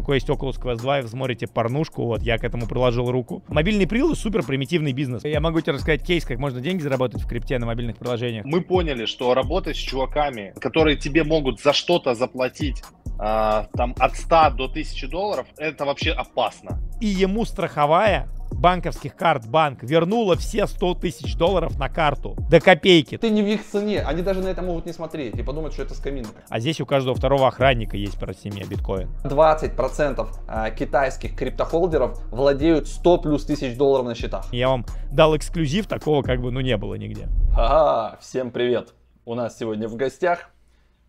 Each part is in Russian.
у кого есть Oculus Quest 2 вы смотрите порнушку, вот, я к этому приложил руку. Мобильный прилы — супер примитивный бизнес. Я могу тебе рассказать кейс, как можно деньги заработать в крипте на мобильных приложениях. Мы поняли, что работать с чуваками, которые тебе могут за что-то заплатить э, там от 100 до 1000 долларов, это вообще опасно. И ему страховая банковских карт банк вернула все 100 тысяч долларов на карту. До копейки. Ты не в их цене. Они даже на это могут не смотреть и подумать, что это скаминка. А здесь у каждого второго охранника есть, прости меня, биткоин. 20% а, китайских криптохолдеров владеют 100 плюс тысяч долларов на счетах. Я вам дал эксклюзив, такого как бы ну не было нигде. Ага, всем привет. У нас сегодня в гостях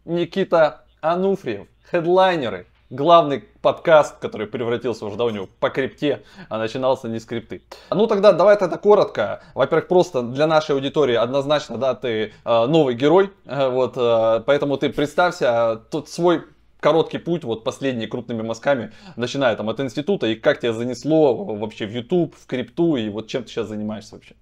Никита Ануфриев, хедлайнеры главный подкаст, который превратился уже давно по крипте, а начинался не с крипты. Ну тогда давай тогда коротко. Во-первых, просто для нашей аудитории однозначно, да, ты э, новый герой, э, вот, э, поэтому ты представься, а тут свой короткий путь, вот последний крупными мазками, начиная там от института, и как тебя занесло вообще в YouTube, в крипту, и вот чем ты сейчас занимаешься вообще?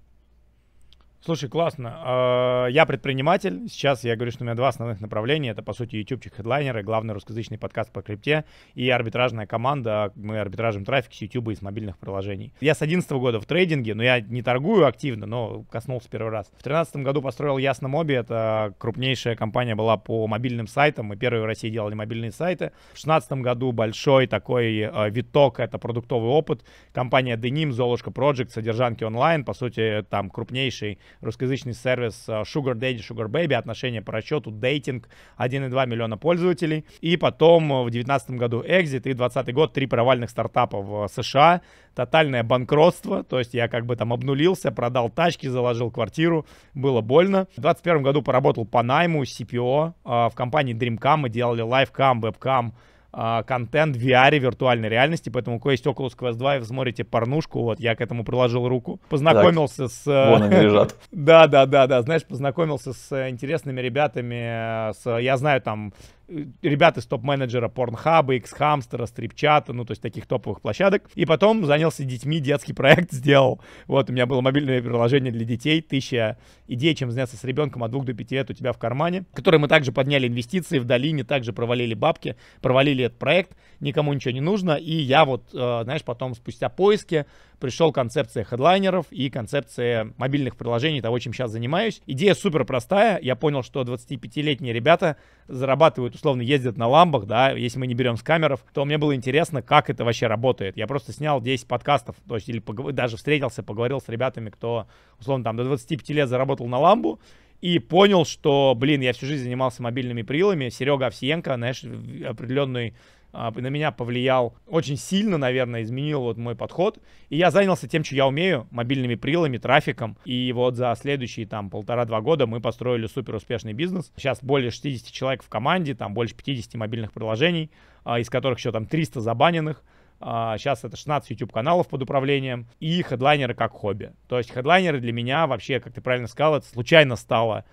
Слушай, классно. А, я предприниматель. Сейчас я говорю, что у меня два основных направления. Это, по сути, ютубчик хедлайнеры, главный русскоязычный подкаст по крипте и арбитражная команда. Мы арбитражим трафик с ютуба и с мобильных приложений. Я с 11 года в трейдинге, но я не торгую активно, но коснулся первый раз. В 2013 году построил Ясно Моби. Это крупнейшая компания была по мобильным сайтам. Мы первые в России делали мобильные сайты. В 2016 году большой такой э, виток, это продуктовый опыт. Компания Denim, Золушка Project, содержанки онлайн, по сути, там крупнейший русскоязычный сервис э, Sugar Daddy, Sugar Baby, отношения по расчету, дейтинг, 1,2 миллиона пользователей. И потом э, в 2019 году Exit и 2020 год три провальных стартапа в э, США, тотальное банкротство, то есть я как бы там обнулился, продал тачки, заложил квартиру, было больно. В 2021 году поработал по найму, CPO, в компании Dreamcam мы делали LiveCam, WebCam, а, контент в VR виртуальной реальности, поэтому кое есть Oculus Quest 2 и смотрите порнушку, вот, я к этому приложил руку. Познакомился так. с... Э, вон они лежат. Да-да-да, да, знаешь, познакомился с э, интересными ребятами, э, с, я знаю там Э, ребята с топ-менеджера Порнхаба, X-Хамстера, Стрипчата, ну, то есть таких топовых площадок. И потом занялся детьми, детский проект сделал. Вот, у меня было мобильное приложение для детей, тысяча идей, чем заняться с ребенком от двух до пяти лет у тебя в кармане, которые мы также подняли инвестиции в долине, также провалили бабки, провалили этот проект, никому ничего не нужно. И я вот, э, знаешь, потом спустя поиски пришел концепция хедлайнеров и концепция мобильных приложений, того, чем сейчас занимаюсь. Идея супер простая. Я понял, что 25-летние ребята зарабатывают, условно, ездят на ламбах, да, если мы не берем с камеров, то мне было интересно, как это вообще работает. Я просто снял 10 подкастов, то есть или погов... даже встретился, поговорил с ребятами, кто, условно, там до 25 лет заработал на ламбу, и понял, что, блин, я всю жизнь занимался мобильными прилами. Серега Овсиенко, знаешь, определенный а, на меня повлиял очень сильно, наверное, изменил вот мой подход. И я занялся тем, что я умею, мобильными прилами, трафиком. И вот за следующие там полтора-два года мы построили супер успешный бизнес. Сейчас более 60 человек в команде, там больше 50 мобильных приложений, а, из которых еще там 300 забаненных. А, сейчас это 16 YouTube-каналов под управлением и хедлайнеры как хобби. То есть хедлайнеры для меня вообще, как ты правильно сказал, это случайно стало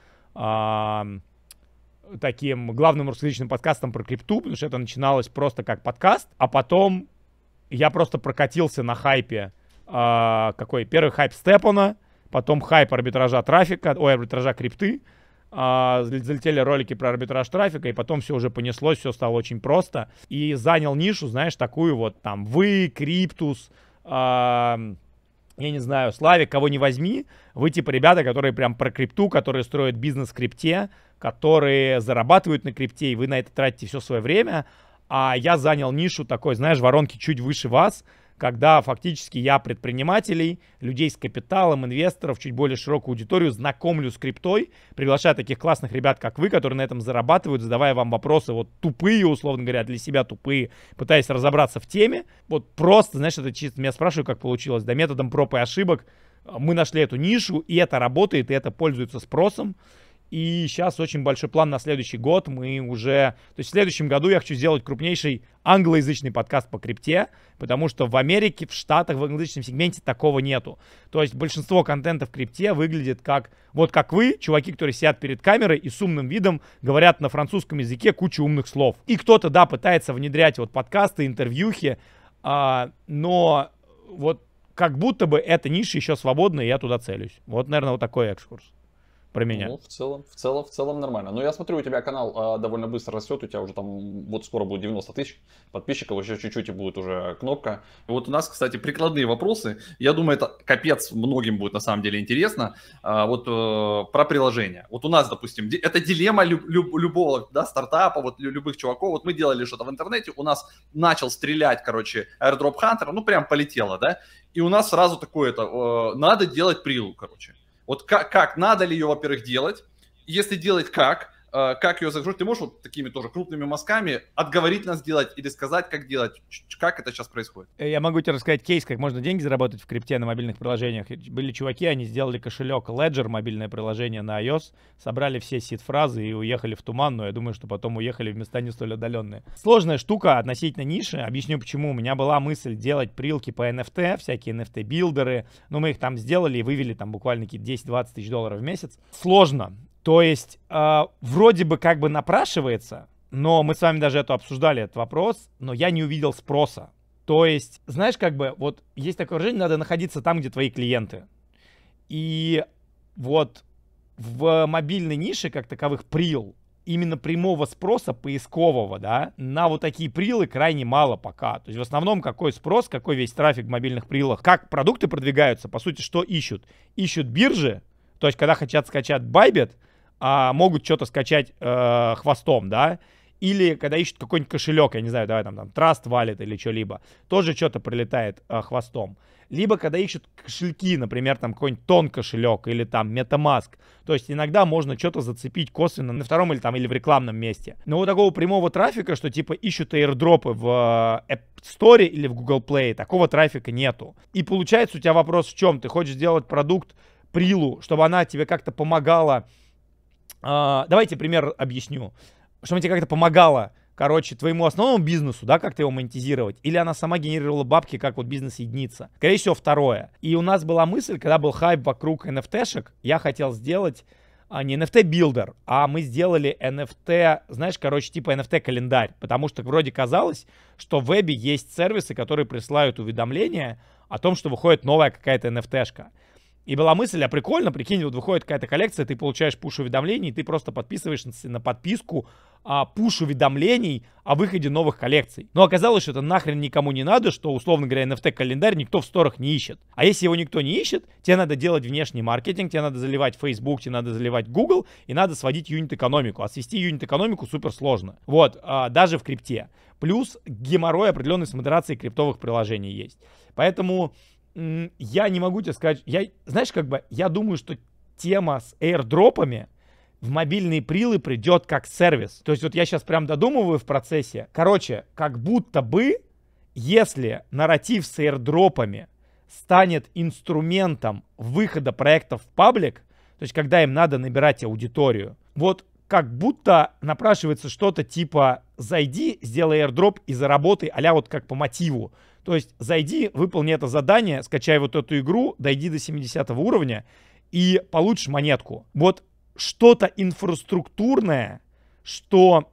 таким главным русскоязычным подкастом про крипту, потому что это начиналось просто как подкаст, а потом я просто прокатился на хайпе. Э, какой? Первый хайп Степана, потом хайп арбитража трафика, ой, арбитража крипты, э, залетели ролики про арбитраж трафика, и потом все уже понеслось, все стало очень просто. И занял нишу, знаешь, такую вот там вы, криптус, э, я не знаю, Славик, кого не возьми, вы типа ребята, которые прям про крипту, которые строят бизнес в крипте, которые зарабатывают на крипте, и вы на это тратите все свое время, а я занял нишу такой, знаешь, воронки чуть выше вас, когда фактически я предпринимателей, людей с капиталом, инвесторов, чуть более широкую аудиторию знакомлю с криптой, приглашаю таких классных ребят, как вы, которые на этом зарабатывают, задавая вам вопросы вот тупые, условно говоря, для себя тупые, пытаясь разобраться в теме. Вот просто, знаешь, это чисто меня спрашивают, как получилось, да методом проб и ошибок мы нашли эту нишу, и это работает, и это пользуется спросом. И сейчас очень большой план на следующий год. Мы уже... То есть в следующем году я хочу сделать крупнейший англоязычный подкаст по крипте, потому что в Америке, в Штатах, в англоязычном сегменте такого нету. То есть большинство контента в крипте выглядит как... Вот как вы, чуваки, которые сидят перед камерой и с умным видом говорят на французском языке кучу умных слов. И кто-то, да, пытается внедрять вот подкасты, интервьюхи, а, но вот как будто бы эта ниша еще свободна, и я туда целюсь. Вот, наверное, вот такой экскурс про меня. Ну, в целом, в целом, в целом нормально. Но ну, я смотрю, у тебя канал э, довольно быстро растет, у тебя уже там вот скоро будет 90 тысяч подписчиков, еще чуть-чуть и будет уже кнопка. Вот у нас, кстати, прикладные вопросы. Я думаю, это капец многим будет на самом деле интересно. А, вот э, про приложение. Вот у нас, допустим, это дилемма люб люб любого да, стартапа, вот любых чуваков. Вот мы делали что-то в интернете, у нас начал стрелять, короче, Airdrop Hunter, ну прям полетело, да? И у нас сразу такое-то, э, надо делать прилу, короче. Вот как, как надо ли ее, во-первых, делать, если делать как, Э, как ее загружать, ты можешь вот такими тоже крупными мазками отговорить нас делать или сказать, как делать, как это сейчас происходит? Э, я могу тебе рассказать кейс, как можно деньги заработать в крипте на мобильных приложениях. Были чуваки, они сделали кошелек Ledger, мобильное приложение на iOS, собрали все сид-фразы и уехали в туман, но я думаю, что потом уехали в места не столь отдаленные. Сложная штука относительно ниши, объясню почему. У меня была мысль делать прилки по NFT, всякие NFT-билдеры, но мы их там сделали и вывели там буквально какие-то 10-20 тысяч долларов в месяц. Сложно, то есть э, вроде бы как бы напрашивается, но мы с вами даже это обсуждали, этот вопрос, но я не увидел спроса. То есть, знаешь, как бы, вот есть такое выражение, надо находиться там, где твои клиенты. И вот в мобильной нише, как таковых прил, именно прямого спроса поискового, да, на вот такие прилы крайне мало пока. То есть в основном какой спрос, какой весь трафик в мобильных прилах, как продукты продвигаются, по сути, что ищут? Ищут биржи, то есть когда хотят скачать Bybit, а, могут что-то скачать э, хвостом, да, или когда ищут какой-нибудь кошелек, я не знаю, давай там, там Trust валит или что-либо, тоже что-то прилетает э, хвостом. Либо когда ищут кошельки, например, там какой-нибудь тон кошелек или там MetaMask. То есть иногда можно что-то зацепить косвенно на втором или там или в рекламном месте. Но вот такого прямого трафика, что типа ищут аирдропы в э, App Store или в Google Play, такого трафика нету. И получается у тебя вопрос в чем? Ты хочешь сделать продукт прилу, чтобы она тебе как-то помогала а, давайте пример объясню. Чтобы тебе как-то помогало, короче, твоему основному бизнесу, да, как-то его монетизировать. Или она сама генерировала бабки, как вот бизнес-единица. Скорее всего, второе. И у нас была мысль, когда был хайп вокруг NFT-шек, я хотел сделать а не NFT билдер, а мы сделали NFT, знаешь, короче, типа NFT календарь, потому что вроде казалось, что в вебе есть сервисы, которые присылают уведомления о том, что выходит новая какая-то NFT-шка. И была мысль, а прикольно, прикинь, вот выходит какая-то коллекция, ты получаешь пуш-уведомлений, ты просто подписываешься на подписку а, пуш-уведомлений о выходе новых коллекций. Но оказалось, что это нахрен никому не надо, что, условно говоря, NFT-календарь никто в сторах не ищет. А если его никто не ищет, тебе надо делать внешний маркетинг, тебе надо заливать Facebook, тебе надо заливать Google, и надо сводить юнит-экономику. А свести юнит-экономику супер сложно. Вот, а, даже в крипте. Плюс геморрой определенной с модерацией криптовых приложений есть. Поэтому я не могу тебе сказать, я, знаешь, как бы, я думаю, что тема с аирдропами в мобильные прилы придет как сервис. То есть вот я сейчас прям додумываю в процессе. Короче, как будто бы, если нарратив с аирдропами станет инструментом выхода проектов в паблик, то есть когда им надо набирать аудиторию, вот как будто напрашивается что-то типа «зайди, сделай аирдроп и заработай», а вот как по мотиву. То есть зайди, выполни это задание, скачай вот эту игру, дойди до 70 уровня и получишь монетку. Вот что-то инфраструктурное, что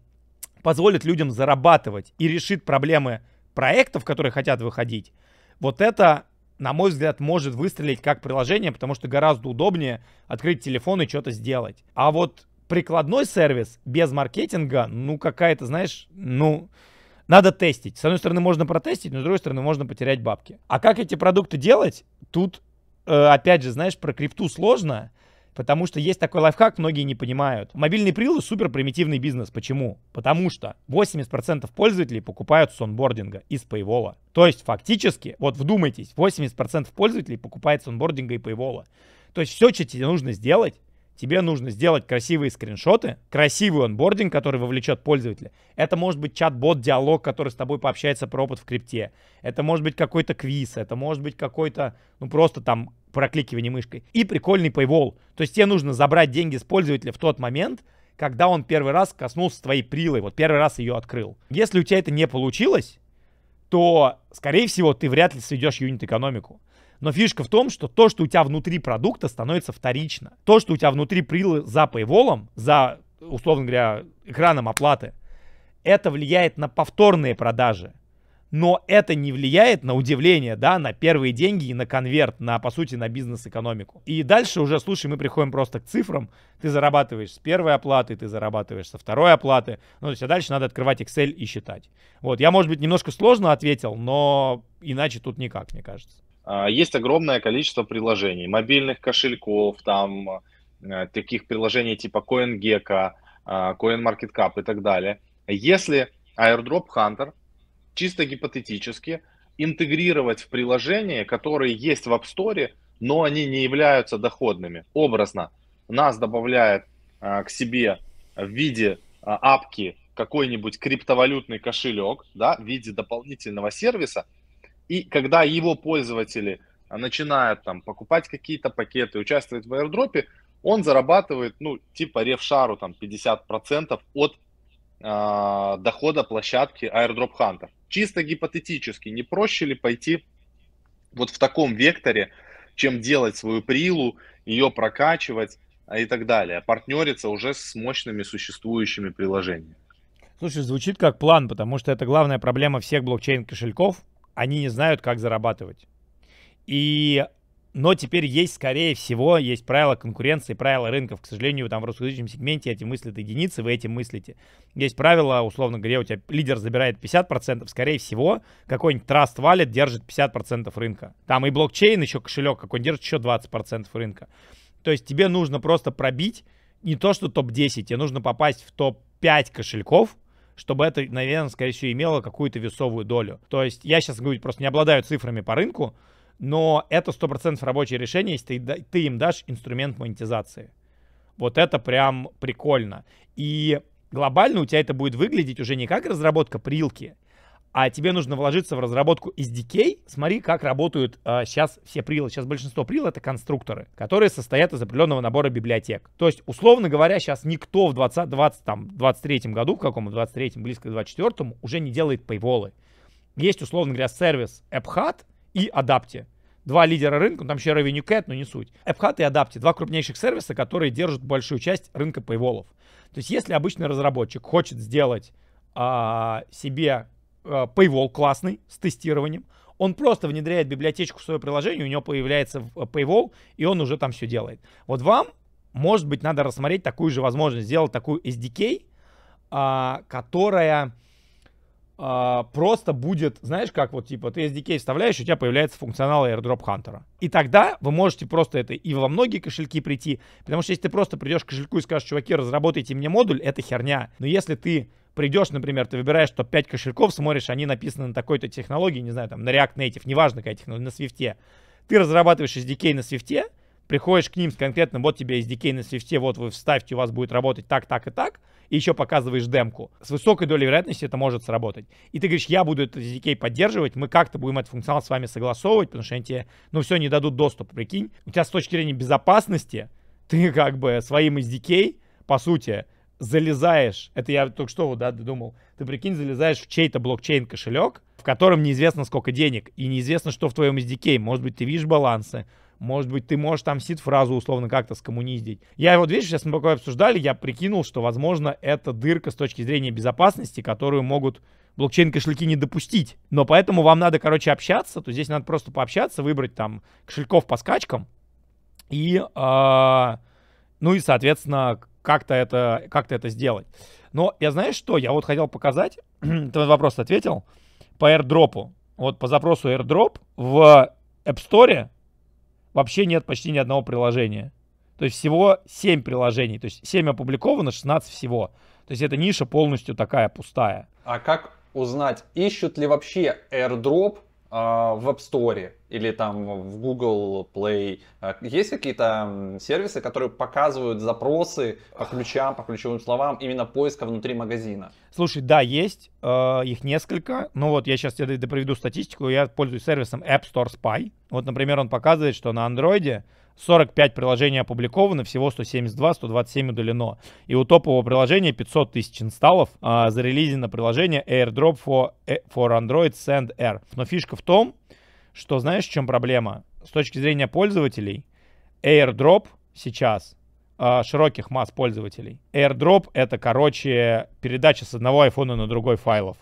позволит людям зарабатывать и решит проблемы проектов, которые хотят выходить, вот это, на мой взгляд, может выстрелить как приложение, потому что гораздо удобнее открыть телефон и что-то сделать. А вот прикладной сервис без маркетинга, ну какая-то, знаешь, ну надо тестить. С одной стороны, можно протестить, но с другой стороны, можно потерять бабки. А как эти продукты делать? Тут, э, опять же, знаешь, про крипту сложно, потому что есть такой лайфхак, многие не понимают. Мобильный прилы супер примитивный бизнес. Почему? Потому что 80% пользователей покупают с онбординга из Paywall. То есть фактически, вот вдумайтесь, 80% пользователей покупает с онбординга и Paywall. То есть все, что тебе нужно сделать, тебе нужно сделать красивые скриншоты, красивый онбординг, который вовлечет пользователя. Это может быть чат-бот, диалог, который с тобой пообщается про опыт в крипте. Это может быть какой-то квиз, это может быть какой-то, ну просто там прокликивание мышкой. И прикольный paywall. То есть тебе нужно забрать деньги с пользователя в тот момент, когда он первый раз коснулся твоей прилы, вот первый раз ее открыл. Если у тебя это не получилось, то, скорее всего, ты вряд ли сведешь юнит-экономику. Но фишка в том, что то, что у тебя внутри продукта, становится вторично. То, что у тебя внутри прилы за пейволом, за, условно говоря, экраном оплаты, это влияет на повторные продажи. Но это не влияет на удивление, да, на первые деньги и на конверт, на, по сути, на бизнес-экономику. И дальше уже, слушай, мы приходим просто к цифрам. Ты зарабатываешь с первой оплаты, ты зарабатываешь со второй оплаты. Ну, то есть, а дальше надо открывать Excel и считать. Вот, я, может быть, немножко сложно ответил, но иначе тут никак, мне кажется. А, есть огромное количество приложений, мобильных кошельков, там э, таких приложений типа CoinGecko, а, CoinMarketCap и так далее. Если Airdrop Hunter чисто гипотетически интегрировать в приложения, которые есть в App Store, но они не являются доходными. Образно, нас добавляет а, к себе в виде а, апки какой-нибудь криптовалютный кошелек, да, в виде дополнительного сервиса – и когда его пользователи а, начинают там покупать какие-то пакеты, участвовать в аирдропе, он зарабатывает, ну, типа ревшару там 50% от э, дохода площадки Airdrop Hunter. Чисто гипотетически, не проще ли пойти вот в таком векторе, чем делать свою прилу, ее прокачивать а, и так далее, партнериться уже с мощными существующими приложениями. Слушай, звучит как план, потому что это главная проблема всех блокчейн-кошельков – они не знают, как зарабатывать. И но теперь есть, скорее всего, есть правила конкуренции, правила рынков. К сожалению, там в русскоязычном сегменте эти мыслят единицы, вы этим мыслите. Есть правила, условно говоря, у тебя лидер забирает 50%, скорее всего, какой-нибудь Trust Wallet держит 50% рынка. Там и блокчейн, еще кошелек какой-нибудь держит еще 20% рынка. То есть тебе нужно просто пробить не то, что топ-10, тебе нужно попасть в топ-5 кошельков – чтобы это, наверное, скорее всего, имело какую-то весовую долю. То есть я сейчас, говорю, просто не обладаю цифрами по рынку, но это 100% рабочее решение, если ты, ты им дашь инструмент монетизации. Вот это прям прикольно. И глобально у тебя это будет выглядеть уже не как разработка прилки, а тебе нужно вложиться в разработку SDK, смотри, как работают э, а, сейчас все прилы. Сейчас большинство прил это конструкторы, которые состоят из определенного набора библиотек. То есть, условно говоря, сейчас никто в 20, 20 там, 23 году, в каком-то 23 близко к 24 уже не делает пейволы. Есть, условно говоря, сервис AppHat и Adapti. Два лидера рынка, ну, там еще Revenue Cat, но не суть. AppHat и Adapti, два крупнейших сервиса, которые держат большую часть рынка пейволов. То есть, если обычный разработчик хочет сделать э, себе Э, paywall классный с тестированием. Он просто внедряет библиотечку в свое приложение, у него появляется э, Paywall, и он уже там все делает. Вот вам, может быть, надо рассмотреть такую же возможность, сделать такую SDK, а, которая а, просто будет, знаешь, как вот, типа, ты SDK вставляешь, у тебя появляется функционал AirDrop Hunter. И тогда вы можете просто это и во многие кошельки прийти, потому что если ты просто придешь к кошельку и скажешь, чуваки, разработайте мне модуль, это херня. Но если ты придешь, например, ты выбираешь топ 5 кошельков, смотришь, они написаны на такой-то технологии, не знаю, там, на React Native, неважно какая технология, на Swift. Ты разрабатываешь SDK на Swift, приходишь к ним с конкретным, вот тебе SDK на Swift, вот вы вставьте, у вас будет работать так, так и так, и еще показываешь демку. С высокой долей вероятности это может сработать. И ты говоришь, я буду этот SDK поддерживать, мы как-то будем этот функционал с вами согласовывать, потому что они тебе, ну все, не дадут доступ, прикинь. У тебя с точки зрения безопасности, ты как бы своим SDK, по сути, залезаешь, это я только что вот, да, думал, ты прикинь, залезаешь в чей-то блокчейн кошелек, в котором неизвестно сколько денег, и неизвестно, что в твоем SDK, может быть, ты видишь балансы, может быть, ты можешь там сид-фразу условно как-то скоммуниздить. Я вот, видишь, сейчас мы такое обсуждали, я прикинул, что, возможно, это дырка с точки зрения безопасности, которую могут блокчейн-кошельки не допустить. Но поэтому вам надо, короче, общаться, то здесь надо просто пообщаться, выбрать там кошельков по скачкам и... Э, ну и, соответственно, как-то это, как это сделать. Но я знаешь что? Я вот хотел показать, ты вопрос ответил, по airdrop. Вот по запросу airdrop в App Store вообще нет почти ни одного приложения. То есть всего 7 приложений. То есть 7 опубликовано, 16 всего. То есть эта ниша полностью такая пустая. А как узнать, ищут ли вообще airdrop а, в App Store или там в Google Play. А, есть какие-то сервисы, которые показывают запросы по ключам, по ключевым словам именно поиска внутри магазина? Слушай, да, есть. Э, их несколько. Ну вот я сейчас тебе проведу статистику. Я пользуюсь сервисом App Store Spy. Вот, например, он показывает, что на Android 45 приложений опубликовано, всего 172, 127 удалено. И у топового приложения 500 тысяч инсталлов а, зарелизено приложение AirDrop for, э, for Android Send Air. Но фишка в том, что знаешь, в чем проблема? С точки зрения пользователей, AirDrop сейчас а, широких масс пользователей. AirDrop это, короче, передача с одного айфона на другой файлов.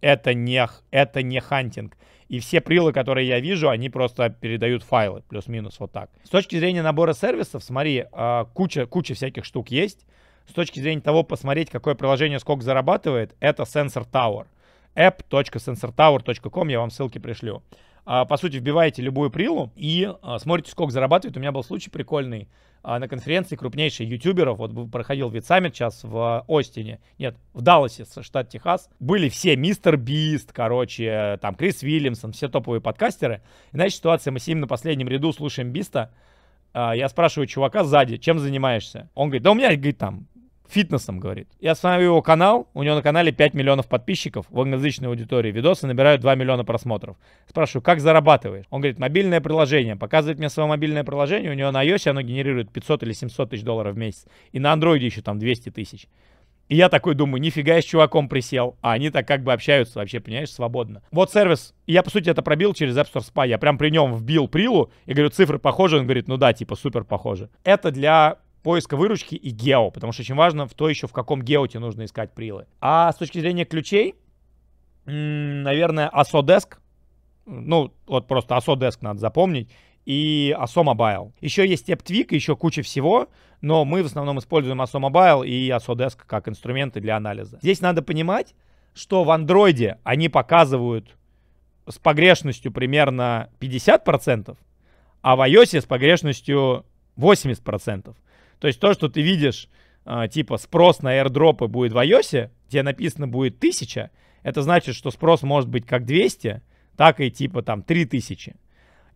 Это не, это не хантинг. И все прилы, которые я вижу, они просто передают файлы, плюс-минус вот так. С точки зрения набора сервисов, смотри, а, куча, куча всяких штук есть. С точки зрения того, посмотреть, какое приложение сколько зарабатывает, это Sensor Tower. app.sensortower.com, я вам ссылки пришлю. А, по сути, вбиваете любую прилу и а, смотрите, сколько зарабатывает. У меня был случай прикольный а, на конференции крупнейших ютуберов, вот проходил Витсаммит сейчас в а, Остине, нет, в Далласе, штат Техас, были все Мистер Бист, короче, там Крис Вильямсон, все топовые подкастеры. и значит ситуация, мы сидим на последнем ряду, слушаем Биста, а, я спрашиваю чувака сзади, чем занимаешься? Он говорит, да у меня, говорит, там, фитнесом, говорит. Я смотрю его канал, у него на канале 5 миллионов подписчиков в англоязычной аудитории. Видосы набирают 2 миллиона просмотров. Спрашиваю, как зарабатываешь? Он говорит, мобильное приложение. Показывает мне свое мобильное приложение, у него на iOS оно генерирует 500 или 700 тысяч долларов в месяц. И на Android еще там 200 тысяч. И я такой думаю, нифига я с чуваком присел. А они так как бы общаются вообще, понимаешь, свободно. Вот сервис. И я, по сути, это пробил через App Store Spy. Я прям при нем вбил прилу и говорю, цифры похожи. Он говорит, ну да, типа супер похожи. Это для поиска выручки и гео, потому что очень важно, в то еще в каком гео тебе нужно искать прилы. А с точки зрения ключей, наверное, ASODesk, ну, вот просто ASODesk надо запомнить, и ASO Mobile. Еще есть AppTwig, еще куча всего, но мы в основном используем ASO Mobile и ASODesk как инструменты для анализа. Здесь надо понимать, что в андроиде они показывают с погрешностью примерно 50%, а в iOS с погрешностью 80%. То есть то, что ты видишь, а, типа спрос на airdropы будет в iOS, где написано будет 1000, это значит, что спрос может быть как 200, так и типа там 3000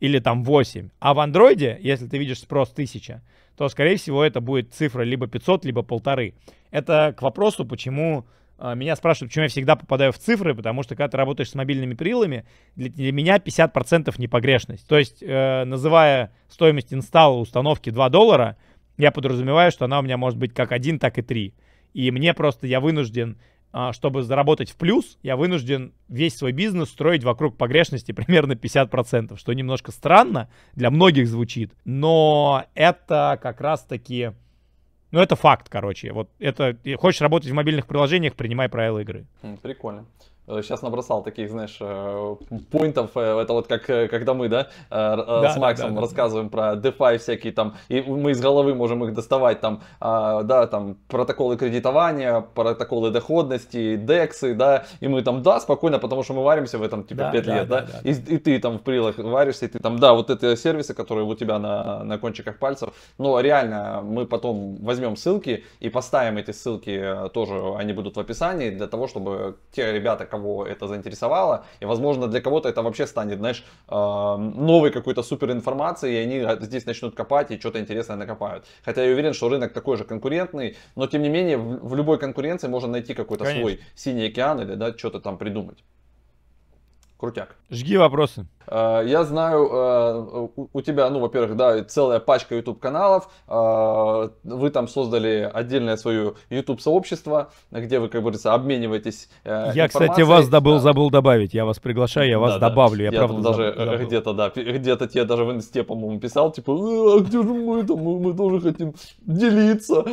или там 8. А в андроиде, если ты видишь спрос 1000, то, скорее всего, это будет цифра либо 500, либо полторы. Это к вопросу, почему а, меня спрашивают, почему я всегда попадаю в цифры, потому что когда ты работаешь с мобильными прилами, для, для меня 50% погрешность. То есть, э, называя стоимость инсталла установки 2 доллара, я подразумеваю, что она у меня может быть как один, так и три. И мне просто, я вынужден, а, чтобы заработать в плюс, я вынужден весь свой бизнес строить вокруг погрешности примерно 50%, что немножко странно, для многих звучит, но это как раз-таки, ну это факт, короче. Вот это, хочешь работать в мобильных приложениях, принимай правила игры. Прикольно сейчас э, набросал таких, знаешь, э, поинтов. Э, это вот как когда мы, да, да с Максом да, да, рассказываем да. про DeFi всякие там, и мы из головы можем их доставать там, а, да, там протоколы кредитования, протоколы доходности, дексы, да, и мы там, да, спокойно, потому что мы варимся в этом типа да, 5 да, лет, да, да, да. И, и ты там в прилах варишься, и ты там, да, вот эти сервисы, которые у тебя на, на кончиках пальцев, но реально мы потом возьмем ссылки и поставим эти ссылки тоже, они будут в описании для того, чтобы те ребята, кого это заинтересовало. И, возможно, для кого-то это вообще станет, знаешь, а, новой какой-то супер информации, и они здесь начнут копать и что-то интересное накопают. Хотя я уверен, что рынок такой же конкурентный, но тем не менее в любой конкуренции можно найти какой-то свой синий океан или да, что-то там придумать. Крутяк. Жги вопросы. Э, я знаю, э, у тебя, ну, во-первых, да, целая пачка YouTube каналов. Э, вы там создали отдельное свое YouTube сообщество, где вы, как говорится, обмениваетесь. Я, кстати, вас добыл, да. забыл добавить. Я вас приглашаю, я вас да, добавлю. Да. Я, я правда даже где-то, да, где-то тебе даже в инсте, по-моему, писал, типа, а, где же мы там, мы, мы тоже хотим делиться,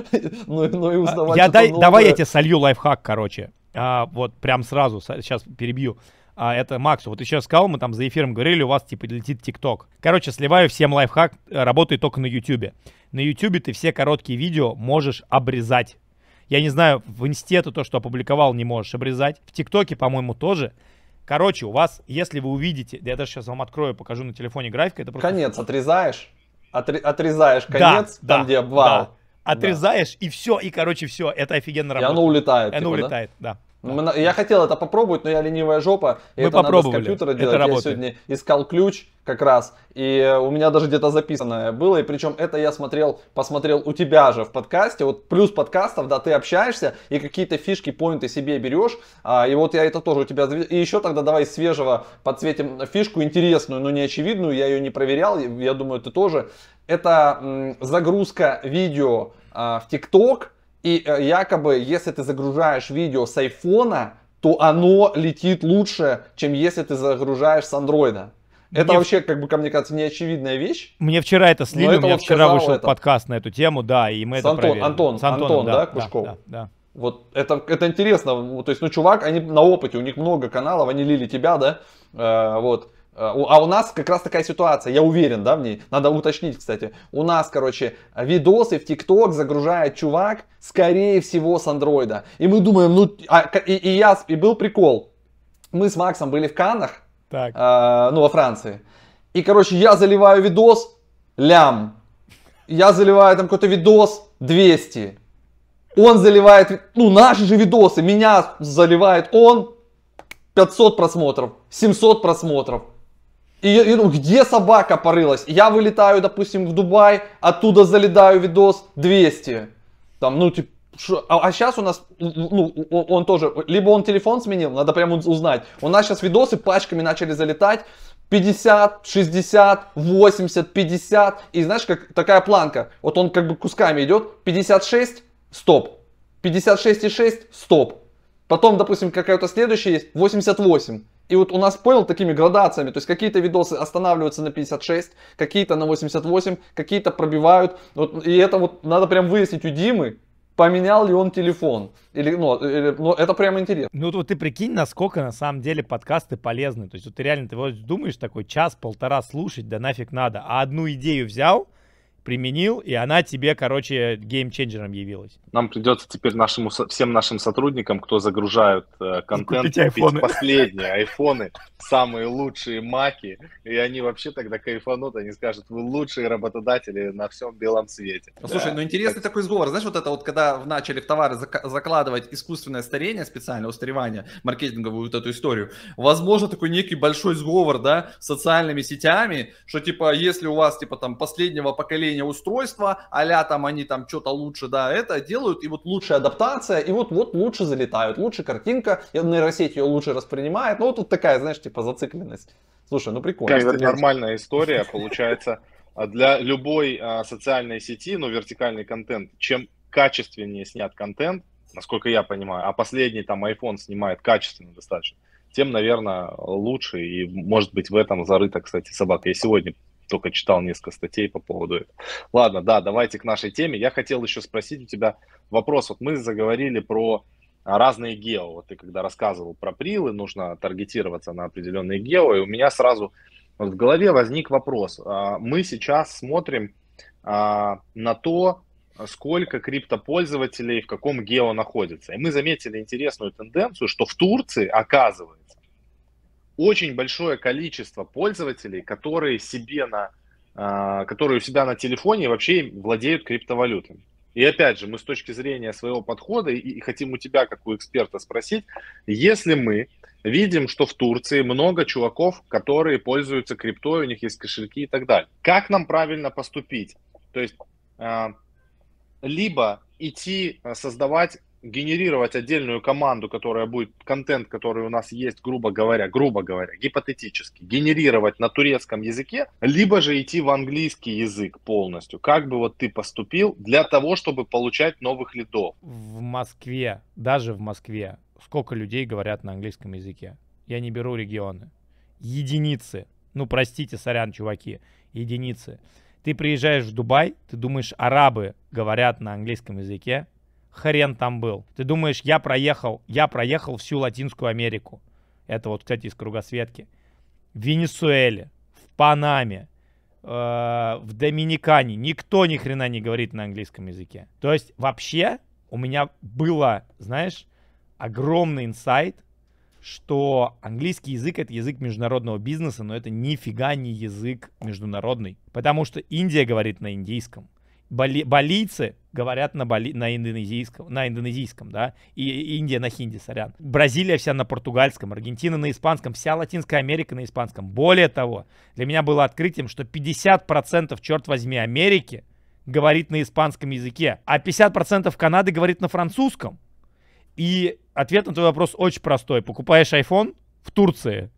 но, но ну, ну и узнавать. Я дай, новое. давай я тебе солью лайфхак, короче. А, вот прям сразу, сейчас перебью а, это Максу. Вот еще сказал, мы там за эфиром говорили, у вас типа летит ТикТок. Короче, сливаю всем лайфхак, э, работаю только на Ютубе. На Ютубе ты все короткие видео можешь обрезать. Я не знаю, в инсте то, что опубликовал, не можешь обрезать. В ТикТоке, по-моему, тоже. Короче, у вас, если вы увидите, я даже сейчас вам открою, покажу на телефоне график, это просто... Конец отрезаешь, отри- отрезаешь конец, да, там да, где обвал. Да. Отрезаешь, да. и все, и, короче, все, это офигенно работает. И оно улетает. И оно типа, улетает, да? да. Мы, я хотел это попробовать, но я ленивая жопа. И Мы это попробовали. надо с компьютера делать. Это работает. я сегодня искал ключ как раз, и у меня даже где-то записанное было. И причем это я смотрел, посмотрел у тебя же в подкасте. Вот плюс подкастов, да, ты общаешься и какие-то фишки, поинты себе берешь. А, и вот я это тоже у тебя... И еще тогда давай свежего подсветим фишку интересную, но не очевидную. Я ее не проверял, я думаю, ты тоже. Это загрузка видео а, в ТикТок и э, якобы, если ты загружаешь видео с айфона, то оно летит лучше, чем если ты загружаешь с андроида. Это мне... вообще, как бы, ко мне кажется, неочевидная вещь. Мне вчера это слили, это у меня вчера вышел это. подкаст на эту тему, да, и мы с это Антон, проверили. Антон, с Антоном, Антон, да, да Кушков? Да, да, да. Вот это, это интересно, то есть, ну, чувак, они на опыте, у них много каналов, они лили тебя, да, э, вот, Э, а у нас как раз такая ситуация, я уверен, да, в ней. Надо уточнить, кстати. У нас, короче, видосы в ТикТок загружает чувак, скорее всего, с андроида. И мы думаем, ну, а, и, и я, и был прикол. Мы с Максом были в Канах, так. А, ну, во Франции. И, короче, я заливаю видос, лям. Я заливаю там какой-то видос, 200. Он заливает, ну, наши же видосы, меня заливает он, 500 просмотров, 700 просмотров. И, и ну, где собака порылась? Я вылетаю, допустим, в Дубай, оттуда залетаю видос 200. Там, ну, типа, а, а сейчас у нас, ну, он тоже, либо он телефон сменил, надо прямо узнать. У нас сейчас видосы пачками начали залетать. 50, 60, 80, 50. И знаешь, как такая планка. Вот он как бы кусками идет. 56, стоп. 56,6, стоп. Потом, допустим, какая-то следующая есть, 88. И вот у нас, понял, такими градациями, то есть какие-то видосы останавливаются на 56, какие-то на 88, какие-то пробивают. Вот, и это вот надо прям выяснить у Димы, поменял ли он телефон. Или, ну, или, ну, это прям интересно. Ну, вот ты прикинь, насколько на самом деле подкасты полезны. То есть, вот ты реально, ты вот думаешь такой час-полтора слушать, да нафиг надо. А одну идею взял, применил, и она тебе, короче, геймченджером явилась. Нам придется теперь нашему, всем нашим сотрудникам, кто загружают э, контент, купить, купить последние айфоны, самые лучшие маки, и они вообще тогда кайфанут, они скажут, вы лучшие работодатели на всем белом свете. Ну, да. Слушай, ну интересный так... такой сговор, знаешь, вот это вот, когда начали в товары зак- закладывать искусственное старение, специальное устаревание, маркетинговую вот эту историю, возможно, такой некий большой сговор, да, с социальными сетями, что, типа, если у вас, типа, там, последнего поколения поколения устройства, а там они там что-то лучше, да, это делают, и вот лучшая адаптация, и вот, вот лучше залетают, лучше картинка, и нейросеть ее лучше воспринимает, ну вот тут такая, знаешь, типа зацикленность. Слушай, ну прикольно. Это нормальная история, получается, а для любой а, социальной сети, ну, вертикальный контент, чем качественнее снят контент, насколько я понимаю, а последний там iPhone снимает качественно достаточно, тем, наверное, лучше. И, может быть, в этом зарыта, кстати, собака. Я сегодня только читал несколько статей по поводу этого. Ладно, да, давайте к нашей теме. Я хотел еще спросить у тебя вопрос. Вот мы заговорили про разные гео. Вот ты когда рассказывал про прилы, нужно таргетироваться на определенные гео, и у меня сразу в голове возник вопрос. А, мы сейчас смотрим а, на то, сколько криптопользователей в каком гео находится. И мы заметили интересную тенденцию, что в Турции, оказывается, очень большое количество пользователей, которые себе на, а, которые у себя на телефоне вообще владеют криптовалютами. И опять же, мы с точки зрения своего подхода и, и хотим у тебя, как у эксперта, спросить, если мы видим, что в Турции много чуваков, которые пользуются криптой, у них есть кошельки и так далее. Как нам правильно поступить? То есть, а, либо идти а, создавать генерировать отдельную команду, которая будет, контент, который у нас есть, грубо говоря, грубо говоря, гипотетически, генерировать на турецком языке, либо же идти в английский язык полностью. Как бы вот ты поступил для того, чтобы получать новых лидов? В Москве, даже в Москве, сколько людей говорят на английском языке? Я не беру регионы. Единицы. Ну, простите, сорян, чуваки, единицы. Ты приезжаешь в Дубай, ты думаешь, арабы говорят на английском языке, хрен там был. Ты думаешь, я проехал, я проехал всю Латинскую Америку. Это вот, кстати, из кругосветки. В Венесуэле, в Панаме, э, в Доминикане. Никто ни хрена не говорит на английском языке. То есть вообще у меня было, знаешь, огромный инсайт, что английский язык это язык международного бизнеса, но это нифига не язык международный. Потому что Индия говорит на индийском. Бали, балийцы говорят на, бали, на индонезийском, на индонезийском, да, и Индия на хинди, сорян. Бразилия вся на португальском, Аргентина на испанском, вся Латинская Америка на испанском. Более того, для меня было открытием, что 50%, черт возьми, Америки говорит на испанском языке, а 50% Канады говорит на французском. И ответ на твой вопрос очень простой. Покупаешь iPhone в Турции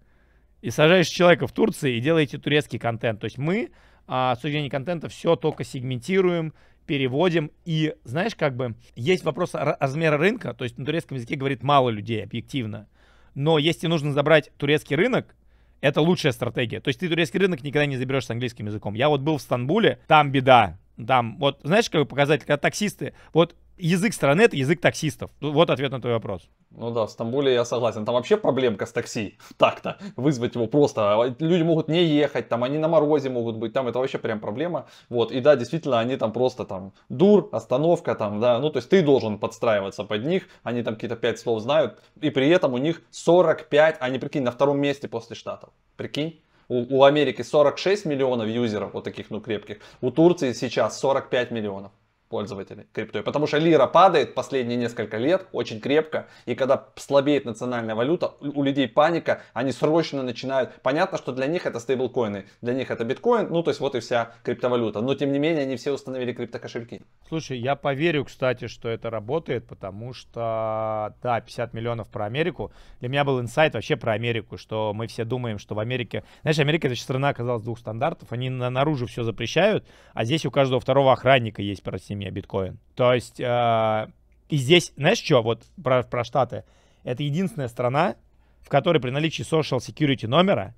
и сажаешь человека в Турции и делаете турецкий контент. То есть мы а, суждение контента, все только сегментируем, переводим. И знаешь, как бы есть вопрос размера рынка, то есть на турецком языке говорит мало людей объективно. Но если нужно забрать турецкий рынок, это лучшая стратегия. То есть ты турецкий рынок никогда не заберешь с английским языком. Я вот был в Стамбуле, там беда. Там, вот, знаешь, какой показатель, когда таксисты, вот язык страны это язык таксистов. Ну, вот ответ на твой вопрос. Ну да, в Стамбуле я согласен. Там вообще проблемка с такси. Так-то. Вызвать его просто. А люди могут не ехать, там они на морозе могут быть. Там это вообще прям проблема. Вот. И да, действительно, они там просто там дур, остановка там, да. Ну то есть ты должен подстраиваться под них. Они там какие-то пять слов знают. И при этом у них 45, они, прикинь, на втором месте после Штатов. Прикинь. У, у Америки 46 миллионов юзеров, вот таких, ну, крепких. У Турции сейчас 45 миллионов пользователей криптой. Потому что лира падает последние несколько лет очень крепко. И когда слабеет национальная валюта, у людей паника, они срочно начинают... Понятно, что для них это стейблкоины, для них это биткоин, ну то есть вот и вся криптовалюта. Но тем не менее они все установили криптокошельки. Слушай, я поверю, кстати, что это работает, потому что, да, 50 миллионов про Америку. Для меня был инсайт вообще про Америку, что мы все думаем, что в Америке... Знаешь, Америка это страна оказалась двух стандартов, они наружу все запрещают, а здесь у каждого второго охранника есть, прости меня мне биткоин. То есть, э, и здесь, знаешь что, вот про, про Штаты. Это единственная страна, в которой при наличии social security номера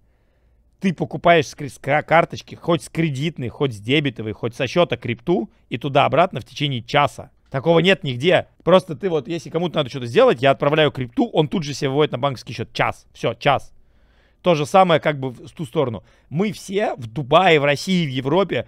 ты покупаешь с, с карточки, хоть с кредитной, хоть с дебетовой, хоть со счета крипту, и туда-обратно в течение часа. Такого нет нигде. Просто ты вот, если кому-то надо что-то сделать, я отправляю крипту, он тут же себе выводит на банковский счет. Час. Все, час. То же самое как бы в ту сторону. Мы все в Дубае, в России, в Европе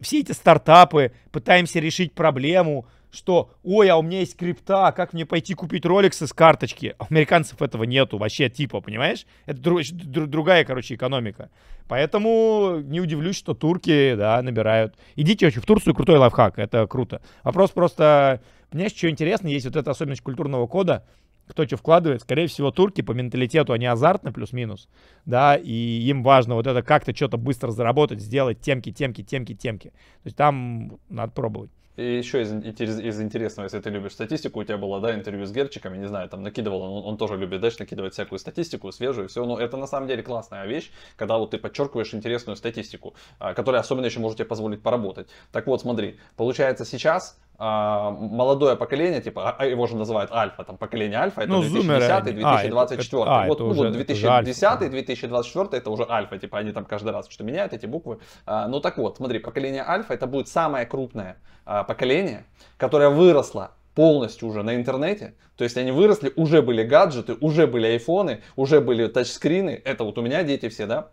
все эти стартапы, пытаемся решить проблему, что, ой, а у меня есть крипта, как мне пойти купить роликсы с карточки? А у американцев этого нету вообще типа, понимаешь? Это друг, друг, другая, короче, экономика. Поэтому не удивлюсь, что турки, да, набирают. Идите очень в Турцию, крутой лайфхак, это круто. Вопрос просто, понимаешь, что интересно, есть вот эта особенность культурного кода – кто что вкладывает. Скорее всего, турки по менталитету, они азартны плюс-минус, да, и им важно вот это как-то что-то быстро заработать, сделать темки, темки, темки, темки. То есть там надо пробовать. И еще из, из, из интересного, если ты любишь статистику, у тебя было, да, интервью с Герчиком, я не знаю, там накидывал, он, он тоже любит, знаешь, накидывать всякую статистику, свежую, все, но ну, это на самом деле классная вещь, когда вот ты подчеркиваешь интересную статистику, а, которая особенно еще может тебе позволить поработать. Так вот, смотри, получается сейчас а, молодое поколение, типа, а, а его же называют альфа, там, поколение альфа, это ну, 2010-2024. А, это, это, вот, это ну, уже, 2010-2024 это уже альфа, типа, они там каждый раз что меняют эти буквы. А, ну, так вот, смотри, поколение альфа, это будет самое крупное а, поколение, которое выросло полностью уже на интернете, то есть они выросли, уже были гаджеты, уже были айфоны, уже были тачскрины, это вот у меня дети все, да,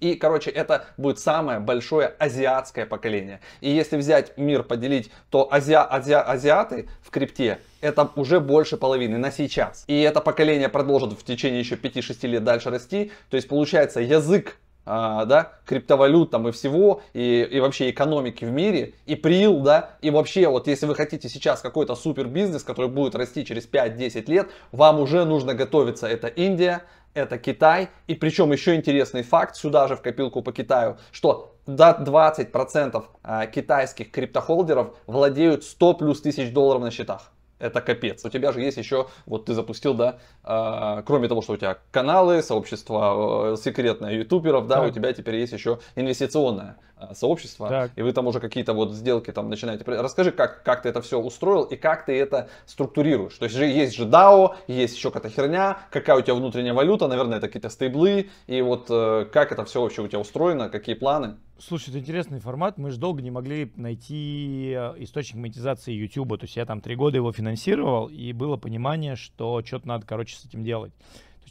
и, короче, это будет самое большое азиатское поколение. И если взять мир, поделить, то азиа, азиа, азиаты в крипте это уже больше половины на сейчас. И это поколение продолжит в течение еще 5-6 лет дальше расти. То есть, получается, язык а, да, криптовалют там и всего, и, и вообще экономики в мире, и прил, да, и вообще вот если вы хотите сейчас какой-то супер бизнес, который будет расти через 5-10 лет, вам уже нужно готовиться. Это Индия, это Китай. И причем еще интересный факт, сюда же в копилку по Китаю, что до 20% а, китайских криптохолдеров владеют 100 плюс тысяч долларов на счетах. Это капец. У тебя же есть еще, вот ты запустил, да, э, кроме того, что у тебя каналы, сообщество э, секретное ютуберов, да, да, у тебя теперь есть еще инвестиционное Э, сообщества, так. и вы там уже какие-то вот сделки там начинаете. Расскажи, как, как ты это все устроил и как ты это структурируешь. То есть же есть же DAO, есть еще какая-то херня, какая у тебя внутренняя валюта, наверное, это какие-то стейблы, и вот э, как это все вообще у тебя устроено, какие планы? Слушай, это интересный формат. Мы же долго не могли найти э, источник монетизации YouTube. То есть я там три года его финансировал, и было понимание, что что-то надо, короче, с этим делать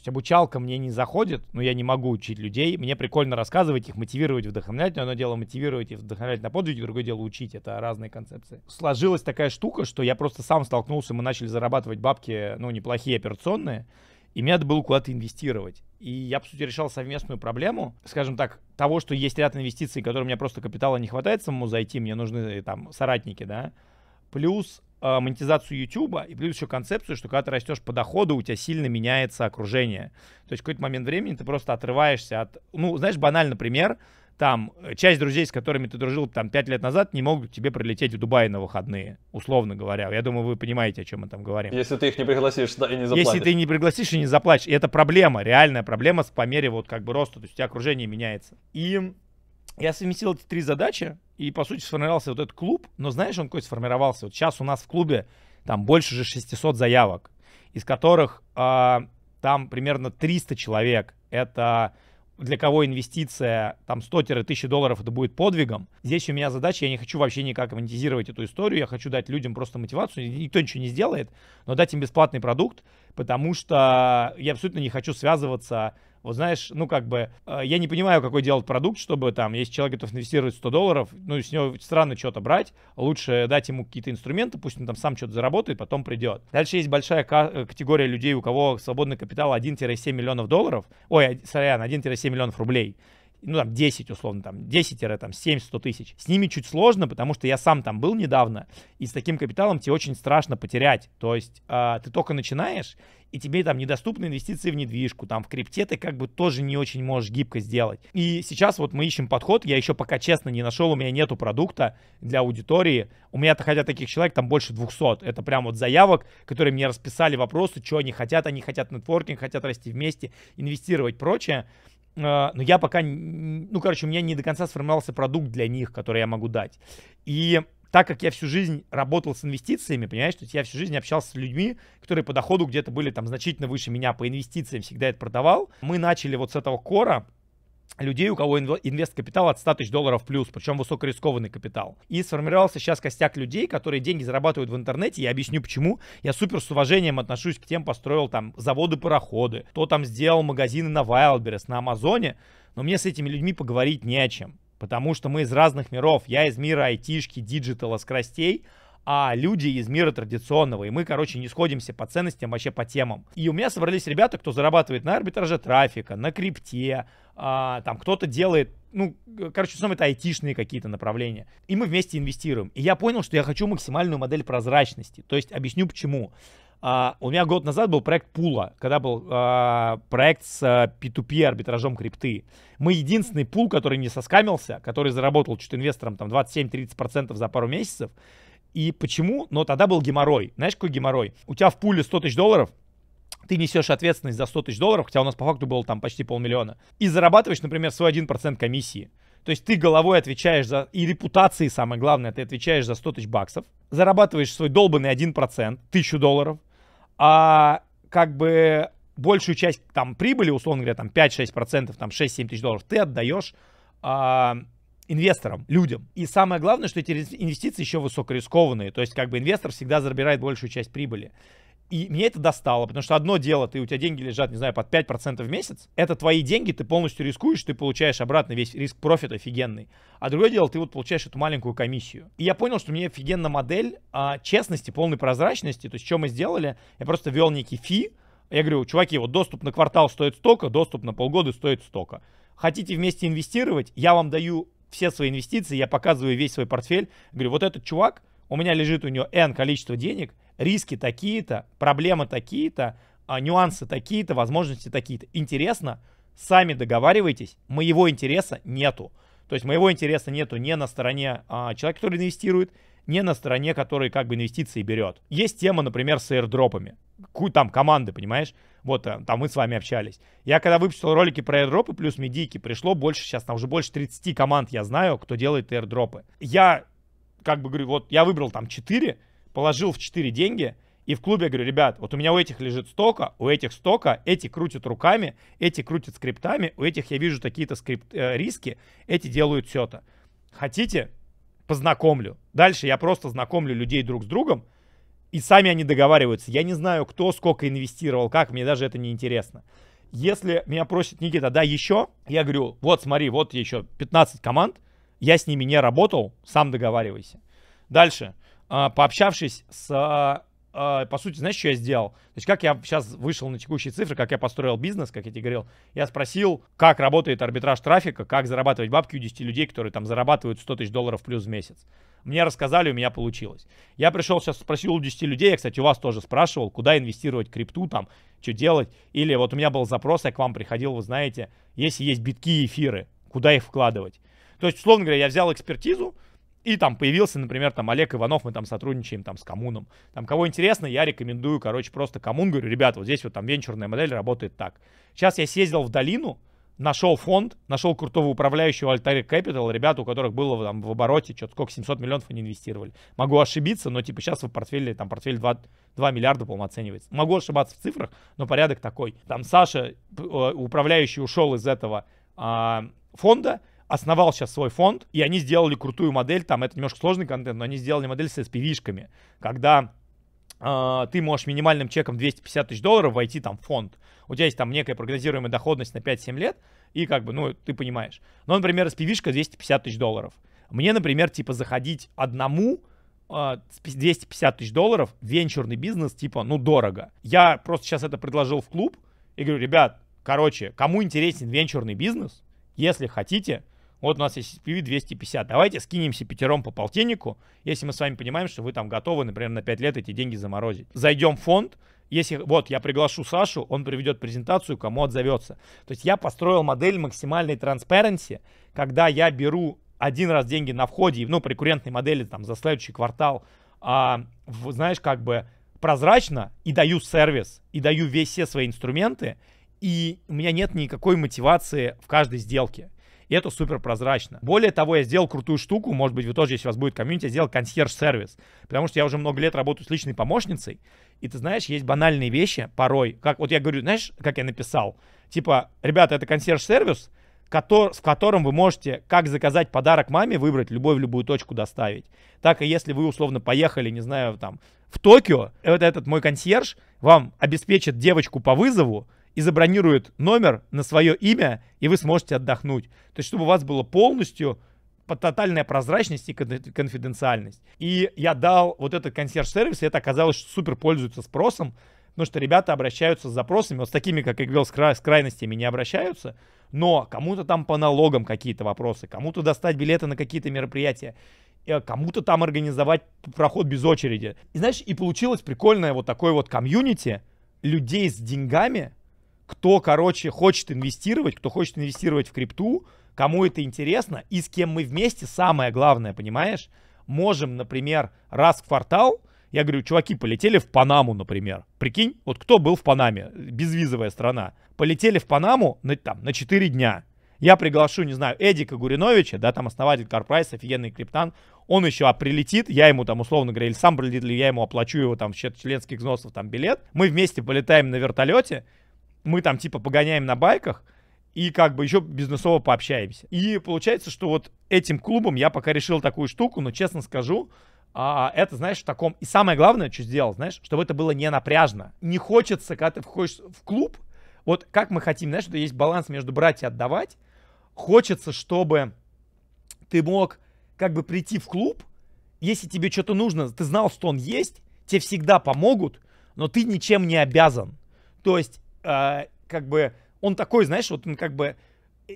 есть обучалка мне не заходит, но я не могу учить людей. Мне прикольно рассказывать их, мотивировать, вдохновлять. Но одно дело мотивировать и вдохновлять на подвиги, другое дело учить. Это разные концепции. Сложилась такая штука, что я просто сам столкнулся, мы начали зарабатывать бабки, ну, неплохие операционные. И мне надо было куда-то инвестировать. И я, по сути, решал совместную проблему, скажем так, того, что есть ряд инвестиций, которые у меня просто капитала не хватает самому зайти, мне нужны э, там соратники, да, плюс э, монетизацию YouTube, и плюс еще концепцию, что когда ты растешь по доходу, у тебя сильно меняется окружение. То есть в какой-то момент времени ты просто отрываешься от... Ну, знаешь, банальный пример, там э, часть друзей, с которыми ты дружил там 5 лет назад, не могут тебе прилететь в Дубай на выходные, условно говоря. Я думаю, вы понимаете, о чем мы там говорим. Если ты их не пригласишь да, и не заплатишь. Если ты не пригласишь и не заплатишь. И это проблема, реальная проблема по мере вот как бы роста. То есть у тебя окружение меняется. И я совместил эти три задачи, и, по сути, сформировался вот этот клуб. Но знаешь, он какой сформировался? Вот сейчас у нас в клубе там больше же 600 заявок, из которых э, там примерно 300 человек. Это для кого инвестиция там 100-1000 долларов это будет подвигом. Здесь у меня задача, я не хочу вообще никак монетизировать эту историю, я хочу дать людям просто мотивацию, никто ничего не сделает, но дать им бесплатный продукт, потому что я абсолютно не хочу связываться вот знаешь, ну как бы, э, я не понимаю, какой делать продукт, чтобы там, если человек готов инвестировать 100 долларов, ну с него странно что-то брать, лучше дать ему какие-то инструменты, пусть он там сам что-то заработает, потом придет. Дальше есть большая э, категория людей, у кого свободный капитал 1-7 миллионов долларов, ой, а, сорян, 1-7 миллионов рублей ну, там, 10, условно, там, 10-7-100 тысяч. С ними чуть сложно, потому что я сам там был недавно, и с таким капиталом тебе очень страшно потерять. То есть э, ты только начинаешь, и тебе там недоступны инвестиции в недвижку, там, в крипте ты как бы тоже не очень можешь гибко сделать. И сейчас вот мы ищем подход, я еще пока честно не нашел, у меня нету продукта для аудитории. У меня-то, хотя таких человек там больше 200, это прям вот заявок, которые мне расписали вопросы, что они хотят, они хотят нетворкинг, хотят расти вместе, инвестировать, прочее. А, но я пока, ну, короче, у меня не до конца сформировался продукт для них, который я могу дать. И так как я всю жизнь работал с инвестициями, понимаешь, то есть я всю жизнь общался с людьми, которые по доходу где-то были там значительно выше меня по инвестициям, всегда это продавал, мы начали вот с этого кора, людей, у кого инвест-капитал от 100 тысяч долларов плюс, причем высокорискованный капитал. И сформировался сейчас костяк людей, которые деньги зарабатывают в интернете. Я объясню почему. Я супер с уважением отношусь к тем, построил там заводы-пароходы, кто там сделал магазины на Wildberries, на Амазоне. Но мне с этими людьми поговорить не о чем. Потому что мы из разных миров. Я из мира айтишки, диджитала, скоростей а люди из мира традиционного. И мы, короче, не сходимся по ценностям, вообще по темам. И у меня собрались ребята, кто зарабатывает на арбитраже трафика, на крипте, а, там кто-то делает, ну, короче, в основном это айтишные какие-то направления. И мы вместе инвестируем. И я понял, что я хочу максимальную модель прозрачности. То есть объясню почему. А, у меня год назад был проект пула, когда был а, проект с а, P2P арбитражом крипты. Мы единственный пул, который не соскамился, который заработал что-то инвесторам там 27-30% за пару месяцев. И почему? Но тогда был геморрой. Знаешь, какой геморрой? У тебя в пуле 100 тысяч долларов, ты несешь ответственность за 100 тысяч долларов, хотя у нас по факту было там почти полмиллиона, и зарабатываешь, например, свой 1% комиссии. То есть ты головой отвечаешь за, и репутации самое главное, ты отвечаешь за 100 тысяч баксов, зарабатываешь свой долбанный 1%, 1000 долларов, а как бы большую часть там прибыли, условно говоря, там 5-6%, там 6-7 тысяч долларов, ты отдаешь а, инвесторам, людям. И самое главное, что эти инвестиции еще высокорискованные, то есть как бы инвестор всегда забирает большую часть прибыли. И мне это достало, потому что одно дело, ты у тебя деньги лежат, не знаю, под 5% в месяц, это твои деньги, ты полностью рискуешь, ты получаешь обратно весь риск-профит офигенный. А другое дело, ты вот получаешь эту маленькую комиссию. И я понял, что мне офигенная модель а, честности, полной прозрачности, то есть что мы сделали, я просто вел некий фи, я говорю, чуваки, вот доступ на квартал стоит столько, доступ на полгода стоит столько. Хотите вместе инвестировать, я вам даю все свои инвестиции, я показываю весь свой портфель, говорю, вот этот чувак, у меня лежит у него N количество денег, риски такие-то, проблемы такие-то, а, нюансы такие-то, возможности такие-то. Интересно? Сами договаривайтесь, моего интереса нету. То есть моего интереса нету ни на стороне а, человека, который инвестирует, ни на стороне, который как бы инвестиции берет. Есть тема, например, с аирдропами. Там команды, понимаешь? Вот э, там мы с вами общались. Я когда выпустил ролики про аирдропы плюс медики, пришло больше сейчас, там уже больше 30 команд я знаю, кто делает аирдропы. Я как бы говорю, вот я выбрал там 4, положил в 4 деньги, и в клубе я говорю, ребят, вот у меня у этих лежит столько, у этих столько, эти крутят руками, эти крутят скриптами, у этих я вижу какие то скрипт э, риски, эти делают все-то. Хотите, познакомлю. Дальше я просто знакомлю людей друг с другом, и сами они договариваются. Я не знаю, кто сколько инвестировал, как, мне даже это не интересно. Если меня просит Никита, да, еще, я говорю, вот смотри, вот еще 15 команд, я с ними не работал, сам договаривайся. Дальше. А, пообщавшись с а, а, по сути, знаешь, что я сделал? То есть, как я сейчас вышел на текущие цифры, как я построил бизнес, как я тебе говорил, я спросил, как работает арбитраж трафика, как зарабатывать бабки у 10 людей, которые там зарабатывают 100 тысяч долларов плюс в месяц. Мне рассказали, у меня получилось. Я пришел сейчас, спросил у 10 людей, я, кстати, у вас тоже спрашивал, куда инвестировать крипту там, что делать. Или вот у меня был запрос, я к вам приходил, вы знаете, если есть битки и эфиры, куда их вкладывать. То есть, условно говоря, я взял экспертизу, и там появился, например, там Олег Иванов, мы там сотрудничаем там с Коммуном. Там кого интересно, я рекомендую, короче, просто Коммун, говорю, ребята, вот здесь вот там венчурная модель работает так. Сейчас я съездил в долину, нашел фонд, нашел крутого управляющего Altair Capital, ребят, у которых было там в обороте, что-то сколько, 700 миллионов они инвестировали. Могу ошибиться, но типа сейчас в портфеле, там портфель 2, 2 миллиарда, по-моему, оценивается. Могу ошибаться в цифрах, но порядок такой. Там Саша, э, управляющий, ушел из этого а, фонда, основал сейчас свой фонд, и они сделали крутую модель, там это немножко сложный контент, но они сделали модель с SPV-шками, когда э, ты можешь минимальным чеком 250 тысяч долларов войти там в фонд. У тебя есть там некая прогнозируемая доходность на 5-7 лет, и как бы, ну, ты понимаешь. Но, например, SPV-шка 250 тысяч долларов. Мне, например, типа заходить одному 250 а, тысяч долларов, венчурный бизнес, типа, ну, дорого. Я просто сейчас это предложил в клуб и говорю, ребят, короче, кому интересен венчурный бизнес, если хотите, вот у нас есть SPV 250. Давайте скинемся пятером по полтиннику, если мы с вами понимаем, что вы там готовы, например, на 5 лет эти деньги заморозить. Зайдем в фонд, если вот я приглашу Сашу, он приведет презентацию, кому отзовется. То есть я построил модель максимальной транспаренси, когда я беру один раз деньги на входе, ну, при конкурентной модели там за следующий квартал, а, в, знаешь, как бы прозрачно и даю сервис, и даю весь все свои инструменты, и у меня нет никакой мотивации в каждой сделке и это супер прозрачно. Более того, я сделал крутую штуку, может быть, вы тоже, если у вас будет комьюнити, я сделал консьерж-сервис, потому что я уже много лет работаю с личной помощницей, и ты знаешь, есть банальные вещи порой, как вот я говорю, знаешь, как я написал, типа, ребята, это консьерж-сервис, в котором вы можете как заказать подарок маме, выбрать любой в любую точку доставить, так и если вы условно поехали, не знаю, там, в Токио, вот этот мой консьерж вам обеспечит девочку по вызову, и забронирует номер на свое имя, и вы сможете отдохнуть. То есть, чтобы у вас было полностью тотальная прозрачность и конфиденциальность. И я дал вот этот консьерж-сервис, и это оказалось, что супер пользуется спросом, потому что ребята обращаются с запросами, вот с такими, как я говорил, с, кра- с крайностями не обращаются, но кому-то там по налогам какие-то вопросы, кому-то достать билеты на какие-то мероприятия, э, кому-то там организовать проход без очереди. И знаешь, и получилось прикольное вот такое вот комьюнити людей с деньгами, кто, короче, хочет инвестировать, кто хочет инвестировать в крипту, кому это интересно и с кем мы вместе, самое главное, понимаешь, можем, например, раз в квартал, я говорю, чуваки, полетели в Панаму, например. Прикинь, вот кто был в Панаме, безвизовая страна. Полетели в Панаму на, там, на 4 дня. Я приглашу, не знаю, Эдика Гуриновича, да, там основатель Карпрайс, офигенный криптан. Он еще а, прилетит, я ему там, условно говоря, или сам прилетит, или я ему оплачу его там в счет членских взносов там билет. Мы вместе полетаем на вертолете, мы там типа погоняем на байках, и как бы еще бизнесово пообщаемся. И получается, что вот этим клубом я пока решил такую штуку, но честно скажу, а, это, знаешь, в таком... И самое главное, что сделал, знаешь, чтобы это было не напряжно. Не хочется, когда ты входишь в клуб, вот как мы хотим, знаешь, что есть баланс между брать и отдавать. Хочется, чтобы ты мог как бы прийти в клуб, если тебе что-то нужно, ты знал, что он есть, тебе всегда помогут, но ты ничем не обязан. То есть а, как бы, он такой, знаешь, вот он как бы,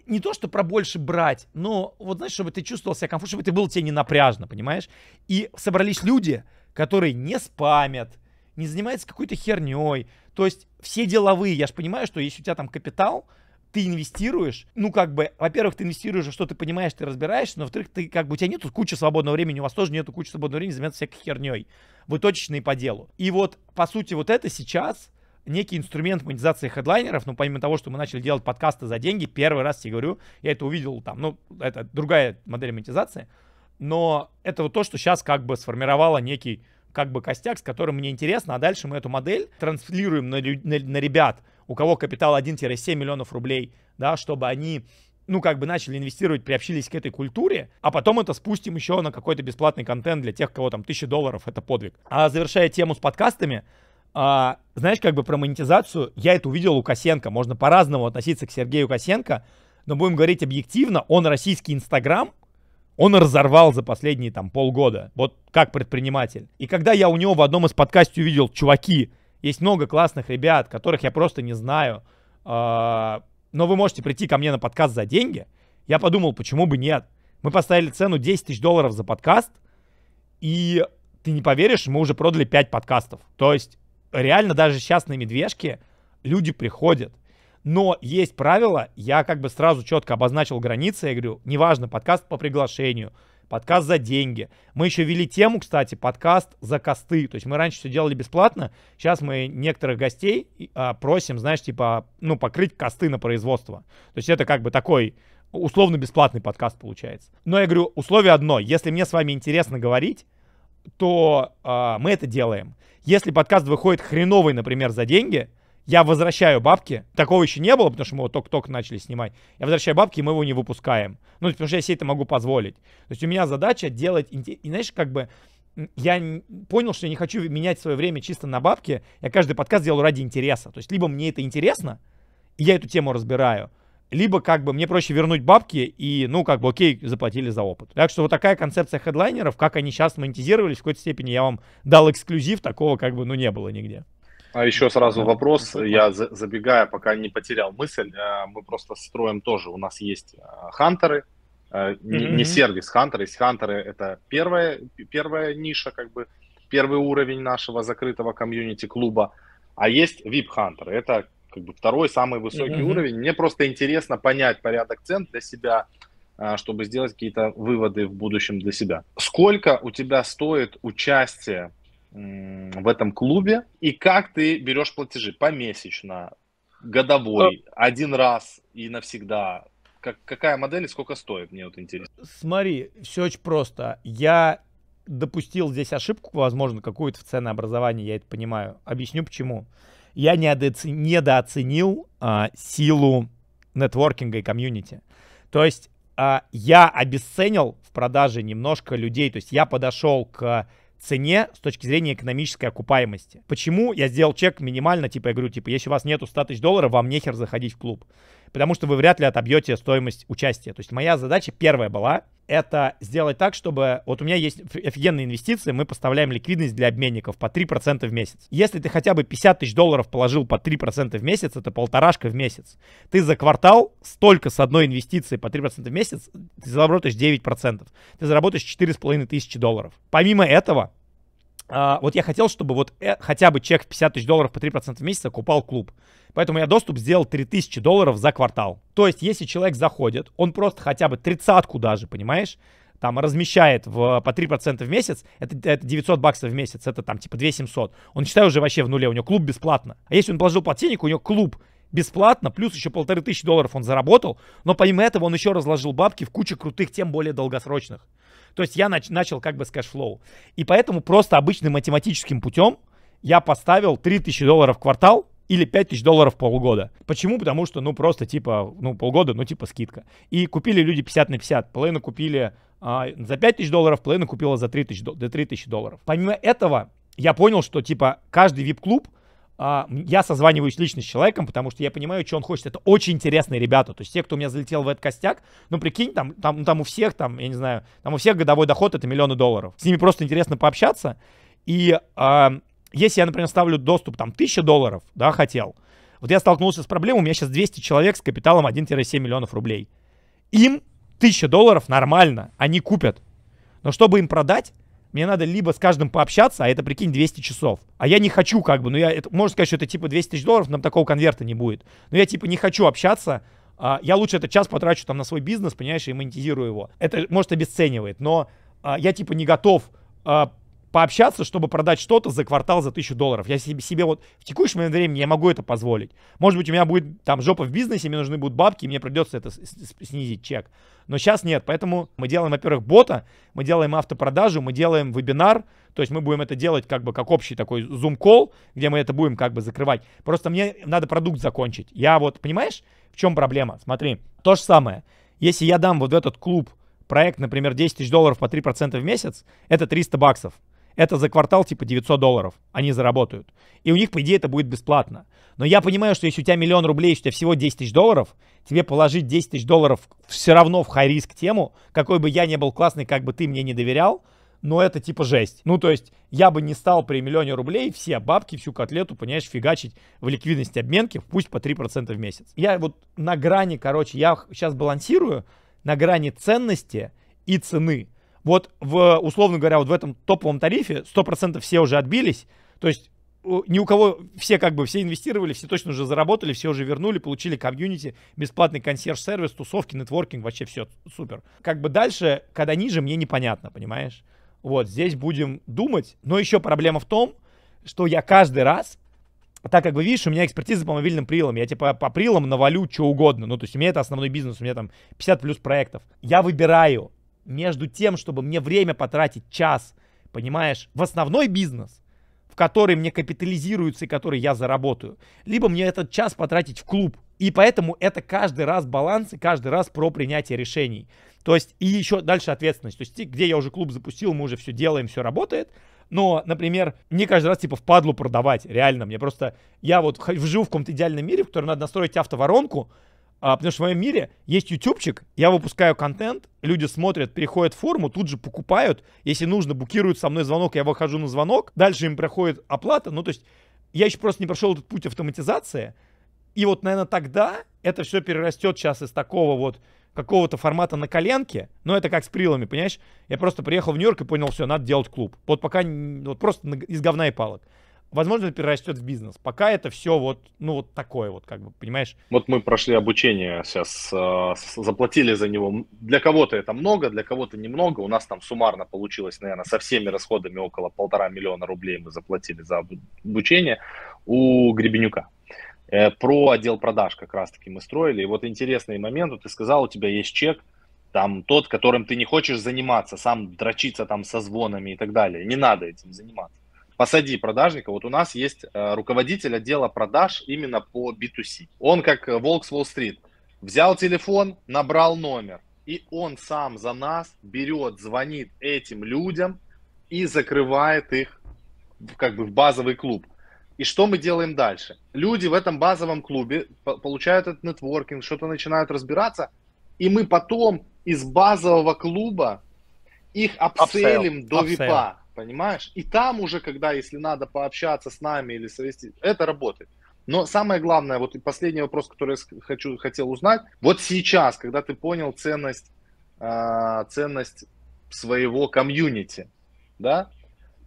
не то, что про больше брать, но вот, знаешь, чтобы ты чувствовал себя комфортно, чтобы ты был тебе не напряжно, понимаешь? И собрались люди, которые не спамят, не занимаются какой-то херней. То есть все деловые. Я же понимаю, что если у тебя там капитал, ты инвестируешь, ну, как бы, во-первых, ты инвестируешь что ты понимаешь, ты разбираешься, но, во-вторых, ты, как бы, у тебя нету кучи свободного времени, у вас тоже нету кучи свободного времени заниматься всякой херней. Вы точечные по делу. И вот, по сути, вот это сейчас, некий инструмент монетизации хедлайнеров, но ну, помимо того, что мы начали делать подкасты за деньги, первый раз тебе говорю, я это увидел там, ну, это другая модель монетизации, но это вот то, что сейчас как бы сформировало некий как бы костяк, с которым мне интересно, а дальше мы эту модель транслируем на, на, на ребят, у кого капитал 1-7 миллионов рублей, да, чтобы они ну, как бы начали инвестировать, приобщились к этой культуре, а потом это спустим еще на какой-то бесплатный контент для тех, кого там тысячи долларов, это подвиг. А завершая тему с подкастами, а, знаешь, как бы про монетизацию, я это увидел у Косенко, можно по-разному относиться к Сергею Косенко, но будем говорить объективно, он российский Инстаграм, он разорвал за последние там полгода, вот как предприниматель. И когда я у него в одном из подкастов увидел, чуваки, есть много классных ребят, которых я просто не знаю, а, но вы можете прийти ко мне на подкаст за деньги, я подумал, почему бы нет. Мы поставили цену 10 тысяч долларов за подкаст, и ты не поверишь, мы уже продали 5 подкастов. То есть реально даже сейчас на медвежке люди приходят. Но есть правило, я как бы сразу четко обозначил границы, я говорю, неважно, подкаст по приглашению, подкаст за деньги. Мы еще вели тему, кстати, подкаст за косты. То есть мы раньше все делали бесплатно, сейчас мы некоторых гостей а, просим, знаешь, типа, ну, покрыть косты на производство. То есть это как бы такой условно бесплатный подкаст получается. Но я говорю, условие одно, если мне с вами интересно говорить, то э, мы это делаем. Если подкаст выходит хреновый, например, за деньги, я возвращаю бабки. Такого еще не было, потому что мы его только-только начали снимать. Я возвращаю бабки, и мы его не выпускаем. Ну, потому что я себе это могу позволить. То есть у меня задача делать... И знаешь, как бы я понял, что я не хочу менять свое время чисто на бабки. Я каждый подкаст делаю ради интереса. То есть либо мне это интересно, и я эту тему разбираю, либо как бы мне проще вернуть бабки и, ну, как бы, окей, заплатили за опыт. Так что вот такая концепция хедлайнеров, как они сейчас монетизировались, в какой-то степени я вам дал эксклюзив, такого как бы, ну, не было нигде. А еще сразу вопрос, я забегая, пока не потерял мысль, э, мы просто строим тоже, у нас есть э, хантеры, mm-hmm. не сервис хантеры, есть хантеры, это первая, первая ниша, как бы, первый уровень нашего закрытого комьюнити клуба, а есть VIP-хантеры, это как бы второй самый высокий mm-hmm. уровень. Мне просто интересно понять порядок цен для себя, а, чтобы сделать какие-то выводы в будущем для себя. Сколько у тебя стоит участие в этом клубе и как ты берешь платежи помесячно, годовой, а... один раз и навсегда? Как, какая модель и сколько стоит, мне вот интересно. Смотри, все очень просто. Я допустил здесь ошибку, возможно, какую-то в ценообразовании, я это понимаю. Объясню почему я недооценил а, силу нетворкинга и комьюнити. То есть а, я обесценил в продаже немножко людей, то есть я подошел к цене с точки зрения экономической окупаемости. Почему я сделал чек минимально, типа я говорю, типа, если у вас нету 100 тысяч долларов, вам нехер заходить в клуб потому что вы вряд ли отобьете стоимость участия. То есть моя задача первая была, это сделать так, чтобы... Вот у меня есть офигенные инвестиции, мы поставляем ликвидность для обменников по 3% в месяц. Если ты хотя бы 50 тысяч долларов положил по 3% в месяц, это полторашка в месяц. Ты за квартал столько с одной инвестиции по 3% в месяц, ты заработаешь 9%. Ты заработаешь 4,5 тысячи долларов. Помимо этого, а, вот я хотел, чтобы вот э, хотя бы чек в 50 тысяч долларов по 3% в месяц окупал клуб. Поэтому я доступ сделал 3000 долларов за квартал. То есть, если человек заходит, он просто хотя бы тридцатку даже, понимаешь, там размещает в, по 3% в месяц, это, это 900 баксов в месяц, это там типа 2700. Он считает уже вообще в нуле, у него клуб бесплатно. А если он положил полтинник, у него клуб бесплатно, плюс еще полторы тысячи долларов он заработал, но помимо этого он еще разложил бабки в куче крутых тем более долгосрочных. То есть я нач- начал как бы с кэшфлоу. И поэтому просто обычным математическим путем я поставил 3000 долларов в квартал или 5000 долларов полгода. Почему? Потому что, ну, просто, типа, ну, полгода, ну, типа, скидка. И купили люди 50 на 50. Половину купили а, за 5000 долларов, половину купила за 3000, до 3000 долларов. Помимо этого, я понял, что, типа, каждый VIP-клуб – а, я созваниваюсь лично с человеком, потому что я понимаю, что он хочет. Это очень интересные ребята. То есть те, кто у меня залетел в этот костяк, ну прикинь, там, там, ну, там у всех, там, я не знаю, там у всех годовой доход это миллионы долларов. С ними просто интересно пообщаться. И э, если я, например, ставлю доступ там 1000 долларов, да, хотел, вот я столкнулся с проблемой, у меня сейчас 200 человек с капиталом 1-7 миллионов рублей. Им 1000 долларов нормально, они купят. Но чтобы им продать, мне надо либо с каждым пообщаться, а это, прикинь, 200 часов. А я не хочу, как бы, ну я, это, можно сказать, что это типа 200 тысяч долларов, нам такого конверта не будет. Но я типа не хочу общаться, а, я лучше этот час потрачу там на свой бизнес, понимаешь, и монетизирую его. Это, может, обесценивает, но а, я типа не готов а, пообщаться, чтобы продать что-то за квартал за тысячу долларов. Я себе, себе вот в текущем момент времени я могу это позволить. Может быть, у меня будет там жопа в бизнесе, мне нужны будут бабки, и мне придется это снизить чек. Но сейчас нет, поэтому мы делаем, во-первых, бота, мы делаем автопродажу, мы делаем вебинар, то есть мы будем это делать как бы как общий такой зум кол, где мы это будем как бы закрывать. Просто мне надо продукт закончить. Я вот, понимаешь, в чем проблема? Смотри, то же самое. Если я дам вот в этот клуб проект, например, 10 тысяч долларов по 3% в месяц, это 300 баксов это за квартал типа 900 долларов они заработают. И у них, по идее, это будет бесплатно. Но я понимаю, что если у тебя миллион рублей, если у тебя всего 10 тысяч долларов, тебе положить 10 тысяч долларов все равно в хай-риск тему, какой бы я не был классный, как бы ты мне не доверял, но это типа жесть. Ну, то есть, я бы не стал при миллионе рублей все бабки, всю котлету, понимаешь, фигачить в ликвидности обменки, пусть по 3% в месяц. Я вот на грани, короче, я сейчас балансирую на грани ценности и цены вот в, условно говоря, вот в этом топовом тарифе 100% все уже отбились, то есть ни у кого, все как бы, все инвестировали, все точно уже заработали, все уже вернули, получили комьюнити, бесплатный консьерж-сервис, тусовки, нетворкинг, вообще все супер. Как бы дальше, когда ниже, мне непонятно, понимаешь? Вот, здесь будем думать, но еще проблема в том, что я каждый раз, так как вы видишь, у меня экспертиза по мобильным прилам, я типа по прилам навалю что угодно, ну то есть у меня это основной бизнес, у меня там 50 плюс проектов. Я выбираю, между тем, чтобы мне время потратить час, понимаешь, в основной бизнес, в который мне капитализируется и который я заработаю, либо мне этот час потратить в клуб. И поэтому это каждый раз баланс и каждый раз про принятие решений. То есть, и еще дальше ответственность. То есть, где я уже клуб запустил, мы уже все делаем, все работает. Но, например, мне каждый раз типа впадлу продавать, реально. Мне просто, я вот живу в каком-то идеальном мире, в котором надо настроить автоворонку, а, потому что в моем мире есть ютубчик, я выпускаю контент, люди смотрят, переходят в форму, тут же покупают. Если нужно, букируют со мной звонок, я выхожу на звонок. Дальше им проходит оплата. Ну, то есть я еще просто не прошел этот путь автоматизации. И вот, наверное, тогда это все перерастет сейчас из такого вот какого-то формата на коленке, но это как с прилами, понимаешь? Я просто приехал в Нью-Йорк и понял, все, надо делать клуб. Вот пока, вот просто из говна и палок возможно, это перерастет в бизнес. Пока это все вот, ну, вот такое вот, как бы, понимаешь? Вот мы прошли обучение сейчас, а, заплатили за него. Для кого-то это много, для кого-то немного. У нас там суммарно получилось, наверное, со всеми расходами около полтора миллиона рублей мы заплатили за обучение у Гребенюка. Э, про отдел продаж как раз-таки мы строили. И вот интересный момент, вот ты сказал, у тебя есть чек, там тот, которым ты не хочешь заниматься, сам дрочиться там со звонами и так далее. Не надо этим заниматься посади продажника. Вот у нас есть э, руководитель отдела продаж именно по B2C. Он как э, волк с уолл Взял телефон, набрал номер. И он сам за нас берет, звонит этим людям и закрывает их как бы в базовый клуб. И что мы делаем дальше? Люди в этом базовом клубе получают этот нетворкинг, что-то начинают разбираться, и мы потом из базового клуба их апселим до апсейл. випа понимаешь? И там уже, когда, если надо пообщаться с нами или совести, это работает. Но самое главное, вот и последний вопрос, который я хочу, хотел узнать. Вот сейчас, когда ты понял ценность, э, ценность своего комьюнити, да,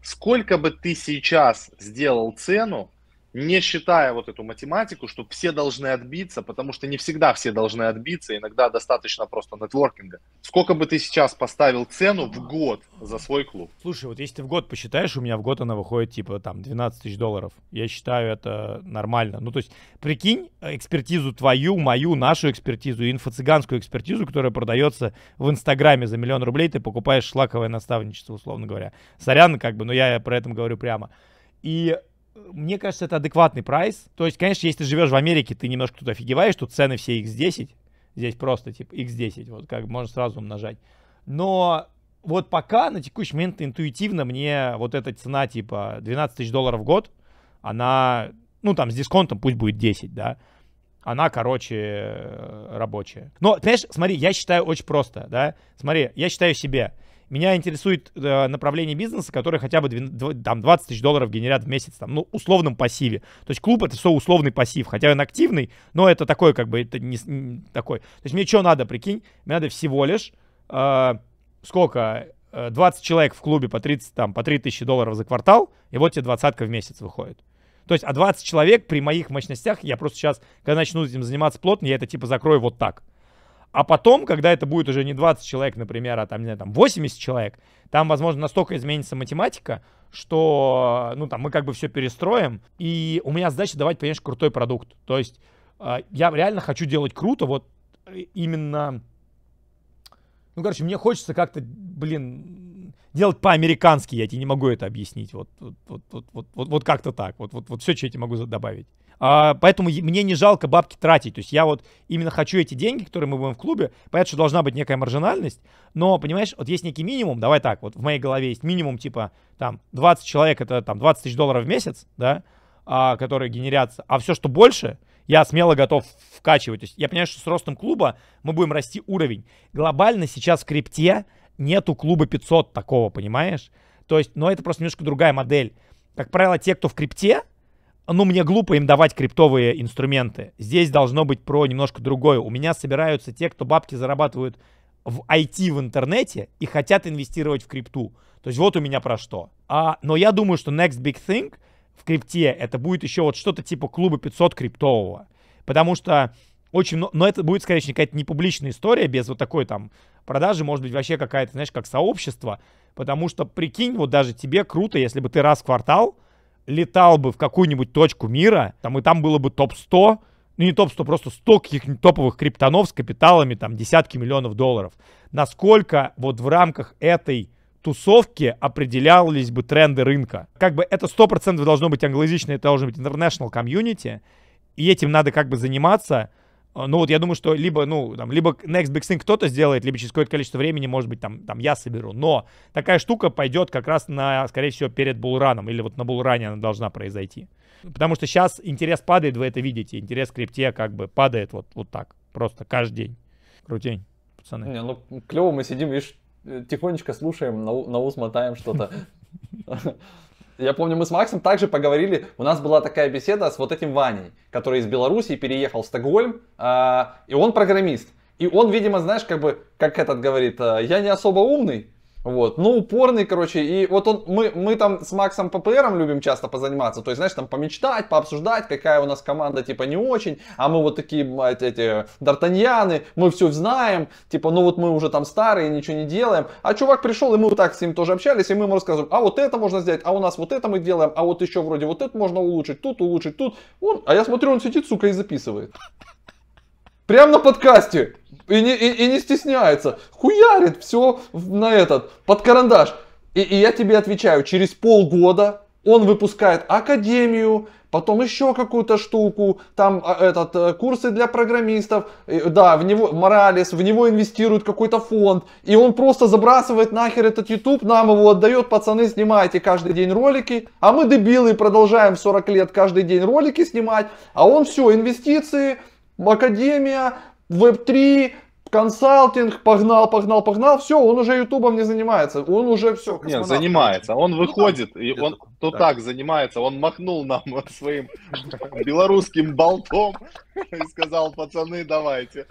сколько бы ты сейчас сделал цену не считая вот эту математику, что все должны отбиться, потому что не всегда все должны отбиться, иногда достаточно просто нетворкинга. Сколько бы ты сейчас поставил цену в год за свой клуб? Слушай, вот если ты в год посчитаешь, у меня в год она выходит типа там 12 тысяч долларов. Я считаю это нормально. Ну то есть прикинь э, экспертизу твою, мою, нашу экспертизу, инфо-цыганскую экспертизу, которая продается в Инстаграме за миллион рублей, ты покупаешь шлаковое наставничество, условно говоря. Сорян, как бы, но я про это говорю прямо. И мне кажется, это адекватный прайс. То есть, конечно, если ты живешь в Америке, ты немножко тут офигеваешь, тут цены все x10. Здесь просто типа x10, вот как можно сразу умножать. Но вот пока на текущий момент интуитивно мне вот эта цена типа 12 тысяч долларов в год, она, ну там с дисконтом пусть будет 10, да, она, короче, рабочая. Но, понимаешь, смотри, я считаю очень просто, да, смотри, я считаю себе, меня интересует э, направление бизнеса, которое хотя бы 12, там, 20 тысяч долларов генерят в месяц, там, ну, условном пассиве. То есть клуб это все условный пассив, хотя он активный, но это такой, как бы, это не, не такой. То есть мне что надо, прикинь? Мне надо всего лишь, э, сколько, 20 э, человек в клубе по 30, там, по 3 тысячи долларов за квартал, и вот тебе двадцатка в месяц выходит. То есть, а 20 человек при моих мощностях, я просто сейчас, когда начну этим заниматься плотно, я это типа закрою вот так. А потом, когда это будет уже не 20 человек, например, а там, не знаю, там 80 человек, там, возможно, настолько изменится математика, что, ну, там, мы как бы все перестроим. И у меня задача давать, понимаешь, крутой продукт. То есть а, я реально хочу делать круто, вот э, именно... Ну, короче, мне хочется как-то, блин, делать по-американски, я тебе не могу это объяснить. Вот, вот, вот, вот, вот, вот как-то так. Вот, вот, вот все, что я тебе могу добавить. А, поэтому мне не жалко бабки тратить. То есть я вот именно хочу эти деньги, которые мы будем в клубе. Понятно, что должна быть некая маржинальность. Но, понимаешь, вот есть некий минимум. Давай так, вот в моей голове есть минимум типа там 20 человек, это там 20 тысяч долларов в месяц, да, а, которые генерятся. А все, что больше, я смело готов вкачивать. То есть я понимаю, что с ростом клуба мы будем расти уровень. Глобально сейчас в крипте нету клуба 500 такого, понимаешь? То есть, но это просто немножко другая модель. Как правило, те, кто в крипте, ну, мне глупо им давать криптовые инструменты. Здесь должно быть про немножко другое. У меня собираются те, кто бабки зарабатывают в IT в интернете и хотят инвестировать в крипту. То есть вот у меня про что. А, но я думаю, что Next Big Thing в крипте это будет еще вот что-то типа клуба 500 криптового. Потому что очень много, но это будет, скорее всего, какая-то непубличная история без вот такой там продажи, может быть, вообще какая-то, знаешь, как сообщество. Потому что, прикинь, вот даже тебе круто, если бы ты раз в квартал – летал бы в какую-нибудь точку мира, там и там было бы топ-100, ну не топ-100, просто 100 каких-нибудь топовых криптонов с капиталами там десятки миллионов долларов. Насколько вот в рамках этой тусовки определялись бы тренды рынка. Как бы это 100% должно быть англоязычное, это должно быть international community, и этим надо как бы заниматься – а, ну вот я думаю, что либо, ну, там, либо Next Big Thing кто-то сделает, либо через какое-то количество времени, может быть, там, там я соберу. Но такая штука пойдет как раз на, скорее всего, перед булраном, или вот на булране она должна произойти. Потому что сейчас интерес падает, вы это видите, интерес к крипте как бы падает вот, вот так, просто каждый день. Крутень, пацаны. Не, ну, клево мы сидим, видишь, э, тихонечко слушаем, на, на ус мотаем что-то. Я помню, мы с Максом также поговорили, у нас была такая беседа с вот этим Ваней, который из Беларуси переехал в Стокгольм, э, и он программист. И он, видимо, знаешь, как бы, как этот говорит, «А, я не особо умный, вот, ну упорный, короче, и вот он, мы, мы там с Максом ППРом любим часто позаниматься, то есть, знаешь, там помечтать, пообсуждать, какая у нас команда, типа, не очень, а мы вот такие, блядь, эти, д'Артаньяны, мы все знаем, типа, ну вот мы уже там старые, ничего не делаем, а чувак пришел, и мы вот так с ним тоже общались, и мы ему рассказываем, а вот это можно сделать, а у нас вот это мы делаем, а вот еще вроде вот это можно улучшить, тут улучшить, тут, он, а я смотрю, он сидит, сука, и записывает. Прям на подкасте. И не, и, и не стесняется. Хуярит все на этот, под карандаш. И, и я тебе отвечаю, через полгода он выпускает академию, потом еще какую-то штуку, там а, этот, э, курсы для программистов, да, в него, Моралес, в него инвестирует какой-то фонд, и он просто забрасывает нахер этот YouTube, нам его отдает, пацаны, снимайте каждый день ролики, а мы дебилы продолжаем 40 лет каждый день ролики снимать, а он все, инвестиции, академия, веб-3, консалтинг, погнал, погнал, погнал, все, он уже ютубом не занимается, он уже все. Нет, занимается, он ну, выходит, и он то так. так занимается, он махнул нам своим белорусским болтом и сказал, пацаны, давайте.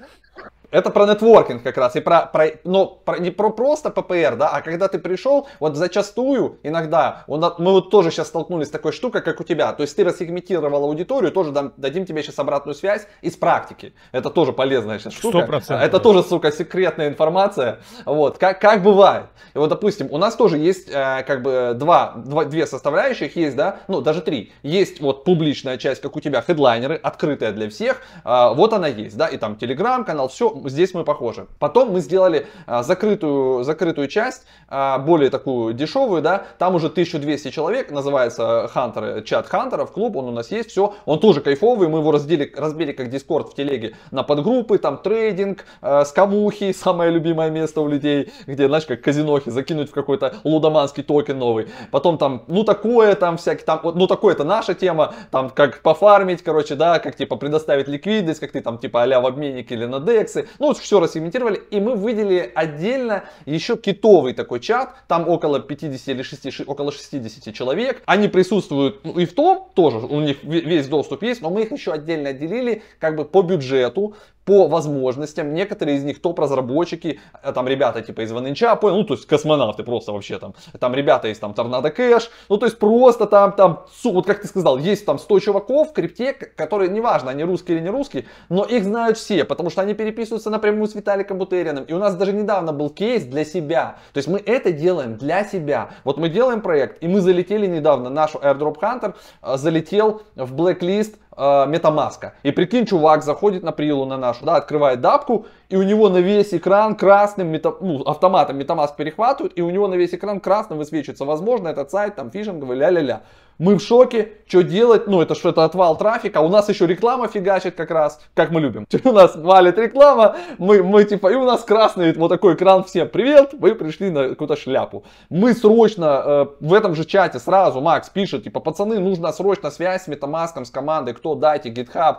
Это про нетворкинг как раз. И про, про, но ну, про, не про просто ППР, да, а когда ты пришел, вот зачастую иногда, он, мы вот тоже сейчас столкнулись с такой штукой, как у тебя. То есть ты рассегментировал аудиторию, тоже дам, дадим тебе сейчас обратную связь из практики. Это тоже полезная сейчас штука. 100%. Это тоже, сука, секретная информация. Вот, как, как бывает. И вот, допустим, у нас тоже есть э, как бы два, два, две составляющих есть, да, ну, даже три. Есть вот публичная часть, как у тебя, хедлайнеры, открытая для всех. Э, вот она есть, да, и там телеграм-канал, все, здесь мы похожи. Потом мы сделали а, закрытую, закрытую часть, а, более такую дешевую, да, там уже 1200 человек, называется Хантеры, чат Хантеров, клуб, он у нас есть, все, он тоже кайфовый, мы его раздели, разбили как Дискорд в телеге на подгруппы, там трейдинг, э, скамухи, самое любимое место у людей, где, знаешь, как казинохи, закинуть в какой-то лудоманский токен новый, потом там, ну такое, там всякие, там, ну такое, это наша тема, там как пофармить, короче, да, как типа предоставить ликвидность, как ты там типа а в обменнике или на дексы, ну, вот все рассегментировали, и мы выделили отдельно еще китовый такой чат, там около 50 или 6, около 60 человек. Они присутствуют ну, и в том тоже, у них весь доступ есть, но мы их еще отдельно отделили как бы по бюджету, по возможностям. Некоторые из них топ-разработчики, э, там ребята типа из ВНЧ, понял, ну то есть космонавты просто вообще там, там ребята из там Торнадо Кэш, ну то есть просто там, там, вот как ты сказал, есть там 100 чуваков в крипте, которые, неважно, они русские или не русские, но их знают все, потому что они переписываются напрямую с Виталиком Бутерином И у нас даже недавно был кейс для себя. То есть мы это делаем для себя. Вот мы делаем проект, и мы залетели недавно, наш Airdrop Hunter э, залетел в blacklist Э, метамаска И прикинь, чувак заходит на прилу на нашу, да, открывает дапку и у него на весь экран красным мета, ну, автоматом метамаск перехватывают, и у него на весь экран красным высвечивается, возможно, этот сайт там фишинговый, ля-ля-ля. Мы в шоке, что делать, ну это что это отвал трафика, а у нас еще реклама фигачит как раз, как мы любим. У нас валит реклама, мы, мы типа, и у нас красный вот такой экран, всем привет, вы пришли на какую-то шляпу. Мы срочно э, в этом же чате сразу, Макс пишет, типа, пацаны, нужна срочно связь с метамаском, с командой, кто, дайте, GitHub.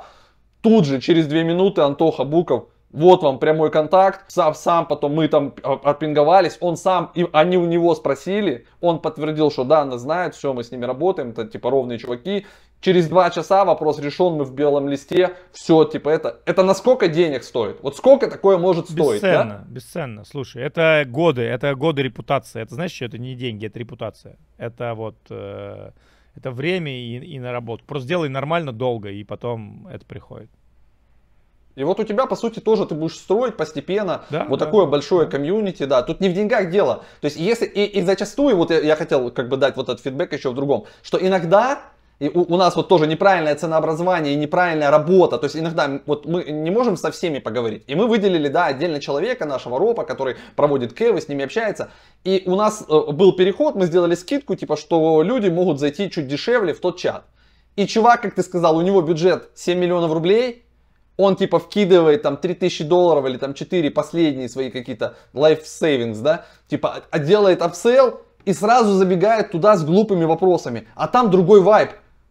Тут же, через две минуты, Антоха Буков, вот вам прямой контакт, сам, сам потом мы там а, отпинговались, он сам, и они у него спросили, он подтвердил, что да, она знает, все, мы с ними работаем, это типа ровные чуваки, через два часа вопрос решен, мы в белом листе, все, типа это, это на сколько денег стоит? Вот сколько такое может бесценно, стоить? Бесценно, да? бесценно, слушай, это годы, это годы репутации, это знаешь, что это не деньги, это репутация, это вот... Э... Это время и, и наработка. Просто делай нормально, долго, и потом это приходит. И вот у тебя, по сути, тоже ты будешь строить постепенно да, вот да, такое да, большое комьюнити, да. Тут не в деньгах дело. То есть, если и, и зачастую, вот я, я хотел как бы дать вот этот фидбэк еще в другом, что иногда и у, у нас вот тоже неправильное ценообразование и неправильная работа. То есть иногда вот мы не можем со всеми поговорить. И мы выделили, да, отдельно человека, нашего ропа, который проводит кэвы, с ними общается. И у нас э, был переход, мы сделали скидку, типа, что люди могут зайти чуть дешевле в тот чат. И чувак, как ты сказал, у него бюджет 7 миллионов рублей, он типа вкидывает там 3000 долларов или там 4 последние свои какие-то life savings, да, типа а, а делает апсейл и сразу забегает туда с глупыми вопросами, а там другой вайб,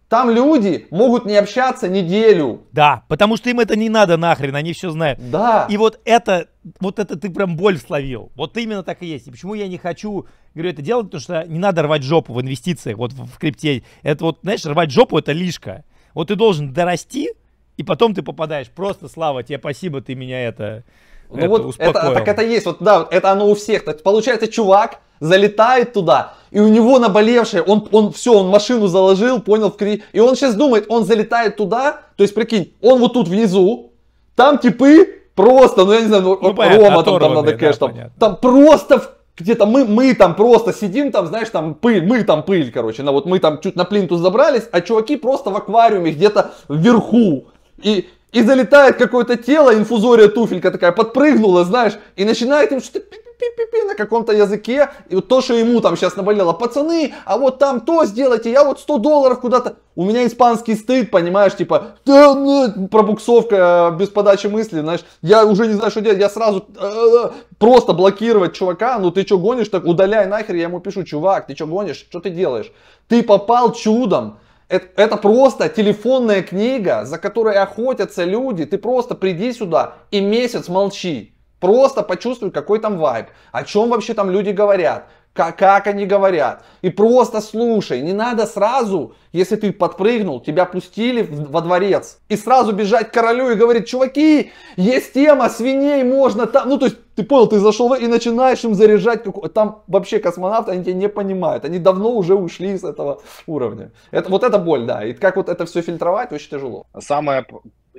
там люди могут не общаться неделю. Да, потому что им это не надо нахрен, они все знают. Да. И вот это, вот это ты прям боль словил. Вот именно так и есть. И почему я не хочу, говорю, это делать, потому что не надо рвать жопу в инвестициях, вот в крипте. Это вот, знаешь, рвать жопу это лишка. Вот ты должен дорасти, и потом ты попадаешь. Просто, Слава, тебе спасибо, ты меня это ну это вот успокоил. это, так это есть, вот да, это оно у всех. Так получается, чувак залетает туда, и у него наболевшее, он, он все, он машину заложил, понял, в кри... и он сейчас думает, он залетает туда, то есть, прикинь, он вот тут внизу, там типы просто, ну я не знаю, ну, ну, понятно, Рома там, там надо кэш, да, там, понятно. там просто где-то мы, мы там просто сидим, там, знаешь, там пыль, мы там пыль, короче, на, вот мы там чуть на плинтус забрались, а чуваки просто в аквариуме где-то вверху, и, и залетает какое-то тело, инфузория туфелька такая, подпрыгнула, знаешь, и начинает им что-то пи-пи-пи на каком-то языке, и вот то, что ему там сейчас наболело, пацаны, а вот там то сделайте, я вот 100 долларов куда-то, у меня испанский стыд, понимаешь, типа, да, ну, пробуксовка э, без подачи мысли, знаешь, я уже не знаю, что делать, я сразу э, э, просто блокировать чувака, ну ты что гонишь, так удаляй нахер, я ему пишу, чувак, ты что гонишь, что ты делаешь, ты попал чудом это, это просто телефонная книга, за которой охотятся люди. Ты просто приди сюда и месяц молчи. Просто почувствуй, какой там вайб, о чем вообще там люди говорят, как, как они говорят. И просто слушай, не надо сразу, если ты подпрыгнул, тебя пустили во дворец, и сразу бежать к королю и говорить, чуваки, есть тема, свиней можно там, ну то есть ты понял, ты зашел и начинаешь им заряжать, как... там вообще космонавты, они тебя не понимают, они давно уже ушли с этого уровня. Это, вот это боль, да, и как вот это все фильтровать, очень тяжело. Самое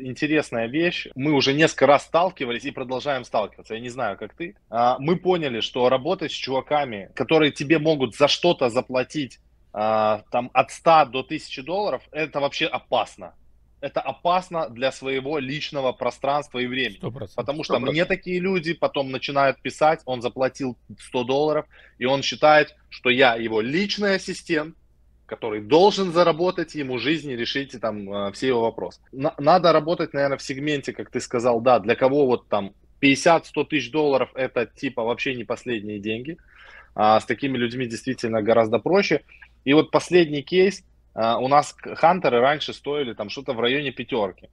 интересная вещь. Мы уже несколько раз сталкивались и продолжаем сталкиваться. Я не знаю, как ты. А, мы поняли, что работать с чуваками, которые тебе могут за что-то заплатить а, там от 100 до 1000 долларов, это вообще опасно. Это опасно для своего личного пространства и времени. 100%. Потому что 100%. мне такие люди потом начинают писать, он заплатил 100 долларов, и он считает, что я его личный ассистент, который должен заработать ему жизнь и решить там э, все его вопросы. надо работать, наверное, в сегменте, как ты сказал, да, для кого вот там 50-100 тысяч долларов это типа вообще не последние деньги. А с такими людьми действительно гораздо проще. И вот последний кейс, э, у нас хантеры раньше стоили там что-то в районе пятерки.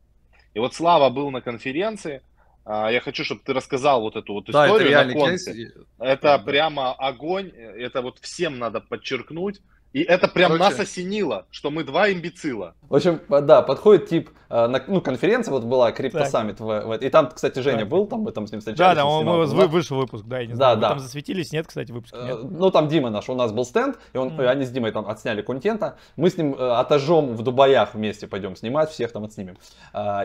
И вот Слава был на конференции, а, я хочу, чтобы ты рассказал вот эту вот да, историю это на Кейс. Это да, прямо огонь, э, это вот всем надо подчеркнуть. И это прям Короче. нас осенило, что мы два имбецила. В общем, да, подходит тип, э, ну, конференция вот была, криптосаммит, в, в, и там, кстати, Женя так. был, там мы там с ним встречались. Да, да, он, снимал, вы, вышел выпуск, да, я не знаю, да, там засветились, нет, кстати, выпуска э, нет. Ну, там Дима наш, у нас был стенд, и, он, mm. и они с Димой там отсняли контента, мы с ним э, отожжем в Дубаях вместе пойдем снимать, всех там отснимем.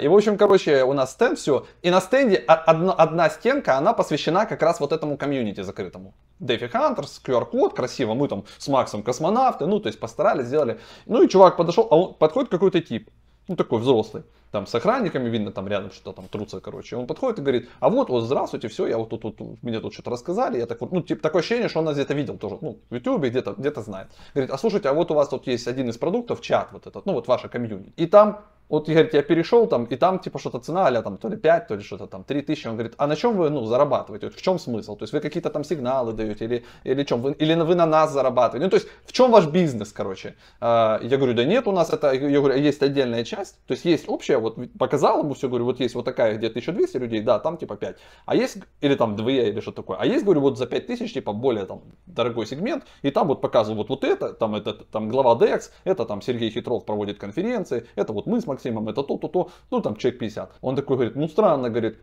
И, в общем, короче, у нас стенд, все, и на стенде одна, одна стенка, она посвящена как раз вот этому комьюнити закрытому. Дэфи Хантерс, QR-код, красиво, мы там с Максом космонавт, ландшафты, ну, то есть постарались, сделали. Ну, и чувак подошел, а он подходит какой-то тип, ну, такой взрослый, там, с охранниками, видно, там рядом что-то там трутся, короче. Он подходит и говорит, а вот, вот, здравствуйте, все, я вот тут, вот, мне тут что-то рассказали, я такой, ну, типа, такое ощущение, что он нас где-то видел тоже, ну, в Ютубе где-то, где-то знает. Говорит, а слушайте, а вот у вас тут есть один из продуктов, чат вот этот, ну, вот ваша комьюнити. И там вот Игорь, я перешел там, и там типа что-то цена, а там то ли 5, то ли что-то там 3 тысячи. Он говорит, а на чем вы, ну, зарабатываете? Вот в чем смысл? То есть вы какие-то там сигналы даете или, или чем? Вы, или вы на нас зарабатываете? Ну, то есть в чем ваш бизнес, короче? А, я говорю, да нет, у нас это, я говорю, есть отдельная часть, то есть есть общая, вот показал ему все, говорю, вот есть вот такая, где 1200 людей, да, там типа 5. А есть, или там 2, или что такое. А есть, говорю, вот за 5000, типа более там дорогой сегмент, и там вот показывал вот, вот это, там это, там глава DEX, это там Сергей Хитров проводит конференции, это вот мы с Максимом, это то-то-то, ну там человек 50. Он такой говорит, ну странно, говорит,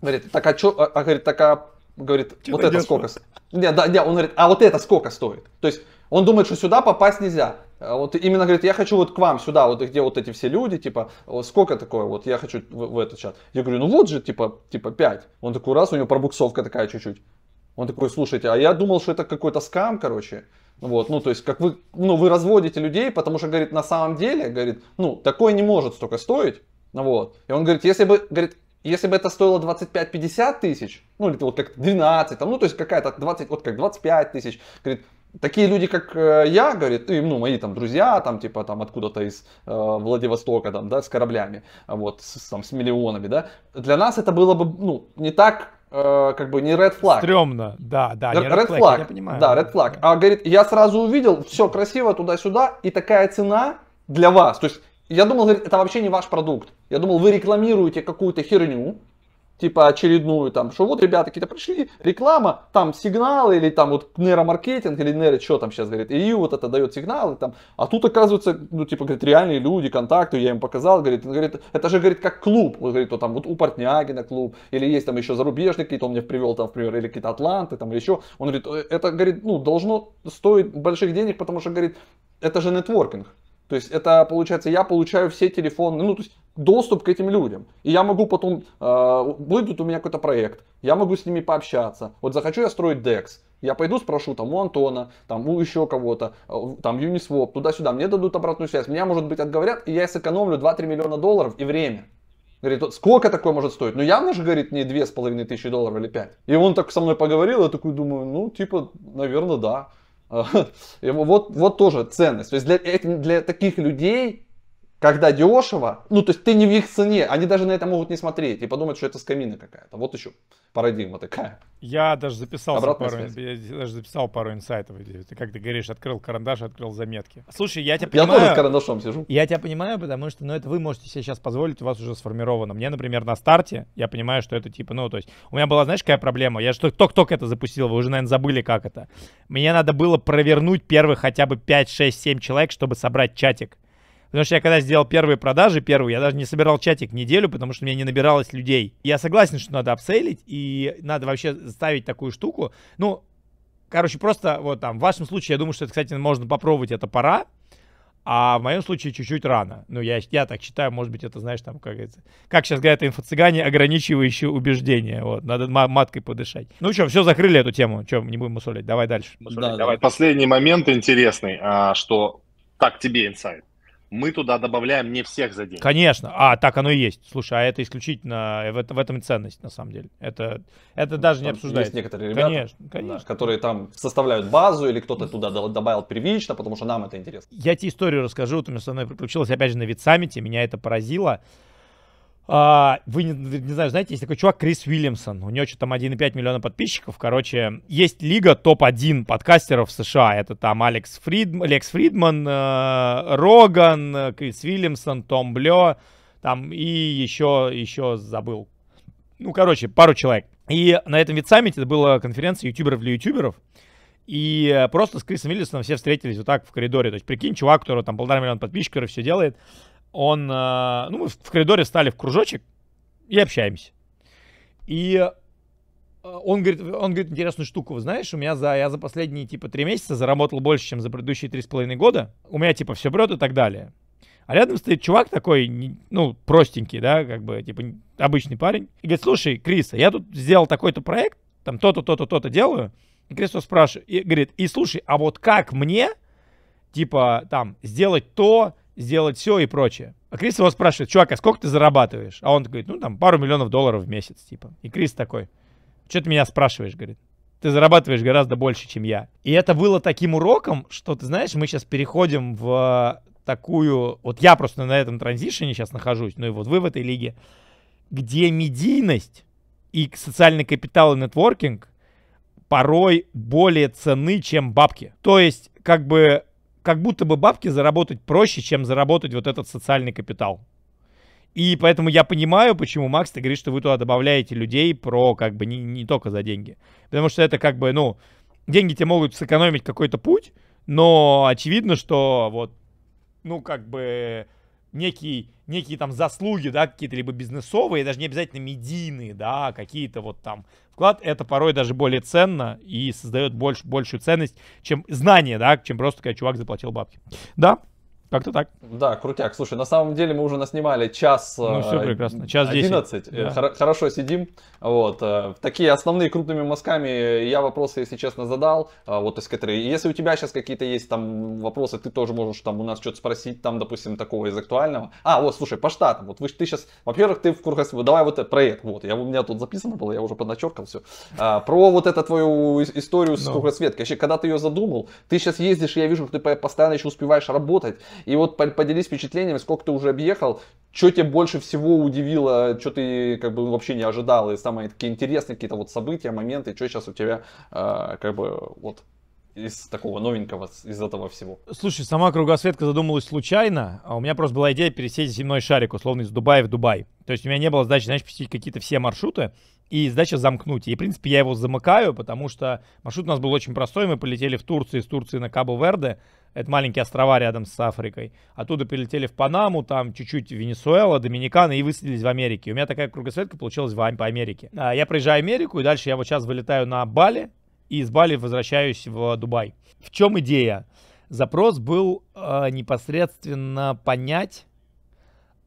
говорит, так а что, а, а говорит, так а, говорит, Че типа вот это дешево? сколько? Не, да, не, он говорит, а вот это сколько стоит? То есть он думает, что сюда попасть нельзя. А вот именно говорит, я хочу вот к вам сюда, вот где вот эти все люди, типа, сколько такое, вот я хочу в, в этот чат. Я говорю, ну вот же, типа, типа 5. Он такой, раз, у него пробуксовка такая чуть-чуть. Он такой, слушайте, а я думал, что это какой-то скам, короче. Вот, ну, то есть, как вы, ну, вы разводите людей, потому что, говорит, на самом деле, говорит, ну, такое не может столько стоить. Вот. И он говорит, если бы, говорит, если бы это стоило 25-50 тысяч, ну, или вот как 12, там, ну, то есть какая-то 20, вот как 25 тысяч, говорит, такие люди, как э, я, говорит, и, ну, мои там друзья, там, типа, там, откуда-то из э, Владивостока, там, да, с кораблями, вот, с, там, с миллионами, да, для нас это было бы, ну, не так э, как бы не red flag. Стремно, да, да, не red, red flag, flag, я понимаю. Да, red flag. А говорит, я сразу увидел, все красиво туда-сюда, и такая цена для вас. То есть я думал, говорит, это вообще не ваш продукт. Я думал, вы рекламируете какую-то херню, типа очередную там, что вот ребята какие-то пришли, реклама, там сигналы или там вот нейромаркетинг или нейро, что там сейчас говорит, и вот это дает сигналы там, а тут оказывается, ну типа, говорит, реальные люди, контакты, я им показал, говорит, он говорит, это же, говорит, как клуб, он говорит, то там вот у Портнягина клуб, или есть там еще зарубежные какие-то, он мне привел там, например, или какие-то Атланты там, или еще, он говорит, э, это, говорит, ну должно стоить больших денег, потому что, говорит, это же нетворкинг, то есть это получается, я получаю все телефоны, ну то есть доступ к этим людям. И я могу потом, э, будет у меня какой-то проект, я могу с ними пообщаться. Вот захочу я строить DEX, я пойду спрошу там у Антона, там у еще кого-то, э, там Uniswap, туда-сюда, мне дадут обратную связь, меня, может быть, отговорят, и я сэкономлю 2-3 миллиона долларов и время. Говорит, сколько такое может стоить? Ну, явно же, говорит, не две с половиной тысячи долларов или пять. И он так со мной поговорил, я такой думаю, ну, типа, наверное, да. Вот, вот тоже ценность. То есть для, э, для таких людей когда дешево, ну то есть ты не в их цене, они даже на это могут не смотреть и подумать, что это скамина какая-то. Вот еще парадигма такая. Я даже записал Обратная пару, я даже записал пару инсайтов. Ты как ты говоришь, открыл карандаш, открыл заметки. Слушай, я тебя понимаю. Я тоже с карандашом сижу. Я тебя понимаю, потому что, ну это вы можете себе сейчас позволить, у вас уже сформировано. Мне, например, на старте, я понимаю, что это типа, ну то есть у меня была, знаешь, какая проблема? Я что, только-только это запустил, вы уже, наверное, забыли, как это. Мне надо было провернуть первых хотя бы 5, 6, 7 человек, чтобы собрать чатик. Потому что я когда сделал первые продажи, первые, я даже не собирал чатик неделю, потому что у меня не набиралось людей. Я согласен, что надо апсейлить, и надо вообще ставить такую штуку. Ну, короче, просто вот там, в вашем случае, я думаю, что, это, кстати, можно попробовать, это пора. А в моем случае чуть-чуть рано. Ну, я, я так считаю, может быть, это, знаешь, там, как, это, как сейчас говорят инфо-цыгане, ограничивающие убеждения. Вот, надо маткой подышать. Ну что, все, закрыли эту тему. Что, не будем мусолить, давай дальше. Мусолить, да, давай. Последний момент интересный, а, что так тебе инсайт мы туда добавляем не всех за день. Конечно. А, так оно и есть. Слушай, а это исключительно э, в, в этом ценность, на самом деле. Это, это ну, даже там не обсуждается. Есть некоторые ребята, конечно, конечно. которые там составляют базу, или кто-то туда добавил первично, потому что нам это интересно. Я тебе историю расскажу. Вот у меня со мной приключилось, опять же, на Витсаммите. Меня это поразило. А, вы не, не знаю, знаете, есть такой чувак Крис Уильямсон. У него что-то там 1,5 миллиона подписчиков. Короче, есть лига топ-1 подкастеров в США. Это там Алекс Фрид, Лекс Фридман, э, Роган, э, Крис Уильямсон, Том Блё. Там и еще, еще забыл. Ну, короче, пару человек. И на этом вид саммите это была конференция ютуберов для ютуберов. И э, просто с Крисом Уильямсоном все встретились вот так в коридоре. То есть, прикинь, чувак, которого там полтора миллиона подписчиков, все делает, он... Э, ну, мы в коридоре стали в кружочек и общаемся. И э, он говорит, он говорит интересную штуку, вы знаешь, у меня за, я за последние, типа, три месяца заработал больше, чем за предыдущие три с половиной года, у меня, типа, все брет и так далее. А рядом стоит чувак такой, ну, простенький, да, как бы, типа, обычный парень, и говорит, слушай, Крис, а я тут сделал такой-то проект, там, то-то, то-то, то-то делаю, и Крис спрашивает, и говорит, и слушай, а вот как мне, типа, там, сделать то, сделать все и прочее. А Крис его спрашивает, чувак, а сколько ты зарабатываешь? А он говорит, ну там пару миллионов долларов в месяц, типа. И Крис такой, что ты меня спрашиваешь, говорит. Ты зарабатываешь гораздо больше, чем я. И это было таким уроком, что, ты знаешь, мы сейчас переходим в такую... Вот я просто на этом транзишене сейчас нахожусь, ну и вот вы в этой лиге, где медийность и социальный капитал и нетворкинг порой более цены, чем бабки. То есть, как бы как будто бы бабки заработать проще, чем заработать вот этот социальный капитал. И поэтому я понимаю, почему Макс, ты говоришь, что вы туда добавляете людей про как бы не, не только за деньги. Потому что это как бы, ну, деньги тебе могут сэкономить какой-то путь, но очевидно, что вот, ну, как бы некие, некие там заслуги, да, какие-то либо бизнесовые, даже не обязательно медийные, да, а какие-то вот там вклад, это порой даже более ценно и создает больш, большую ценность, чем знание, да, чем просто, когда чувак заплатил бабки. Да, как-то так. Да, крутяк. Слушай, на самом деле мы уже наснимали час... Ну, все э, прекрасно. Час 11. Да. Хор- хорошо сидим. Вот. Э, такие основные крупными мазками я вопросы, если честно, задал. Э, вот, из есть, которые... Если у тебя сейчас какие-то есть там вопросы, ты тоже можешь там у нас что-то спросить, там, допустим, такого из актуального. А, вот, слушай, по штатам. Вот вы, ты сейчас... Во-первых, ты в курсе... Давай вот этот проект. Вот, я, у меня тут записано было, я уже подначеркал все. А, про вот эту твою историю с Но. Ну. кругосветкой. Вообще, когда ты ее задумал, ты сейчас ездишь, я вижу, что ты постоянно еще успеваешь работать. И вот поделись впечатлениями, сколько ты уже объехал, что тебя больше всего удивило, что ты как бы вообще не ожидал, и самые такие интересные какие-то вот события, моменты, что сейчас у тебя э, как бы вот из такого новенького, из этого всего? Слушай, сама кругосветка задумалась случайно, а у меня просто была идея пересесть земной шарик, условно, из Дубая в Дубай. То есть у меня не было задачи, знаешь, посетить какие-то все маршруты, и задача замкнуть. И, в принципе, я его замыкаю, потому что маршрут у нас был очень простой. Мы полетели в Турцию, из Турции на Кабо-Верде. Это маленькие острова рядом с Африкой. Оттуда перелетели в Панаму, там чуть-чуть Венесуэла, Доминикана и высадились в Америке. У меня такая кругосветка получилась в, по Америке. А, я проезжаю Америку, и дальше я вот сейчас вылетаю на Бали, и из Бали возвращаюсь в Дубай. В чем идея? Запрос был э, непосредственно понять,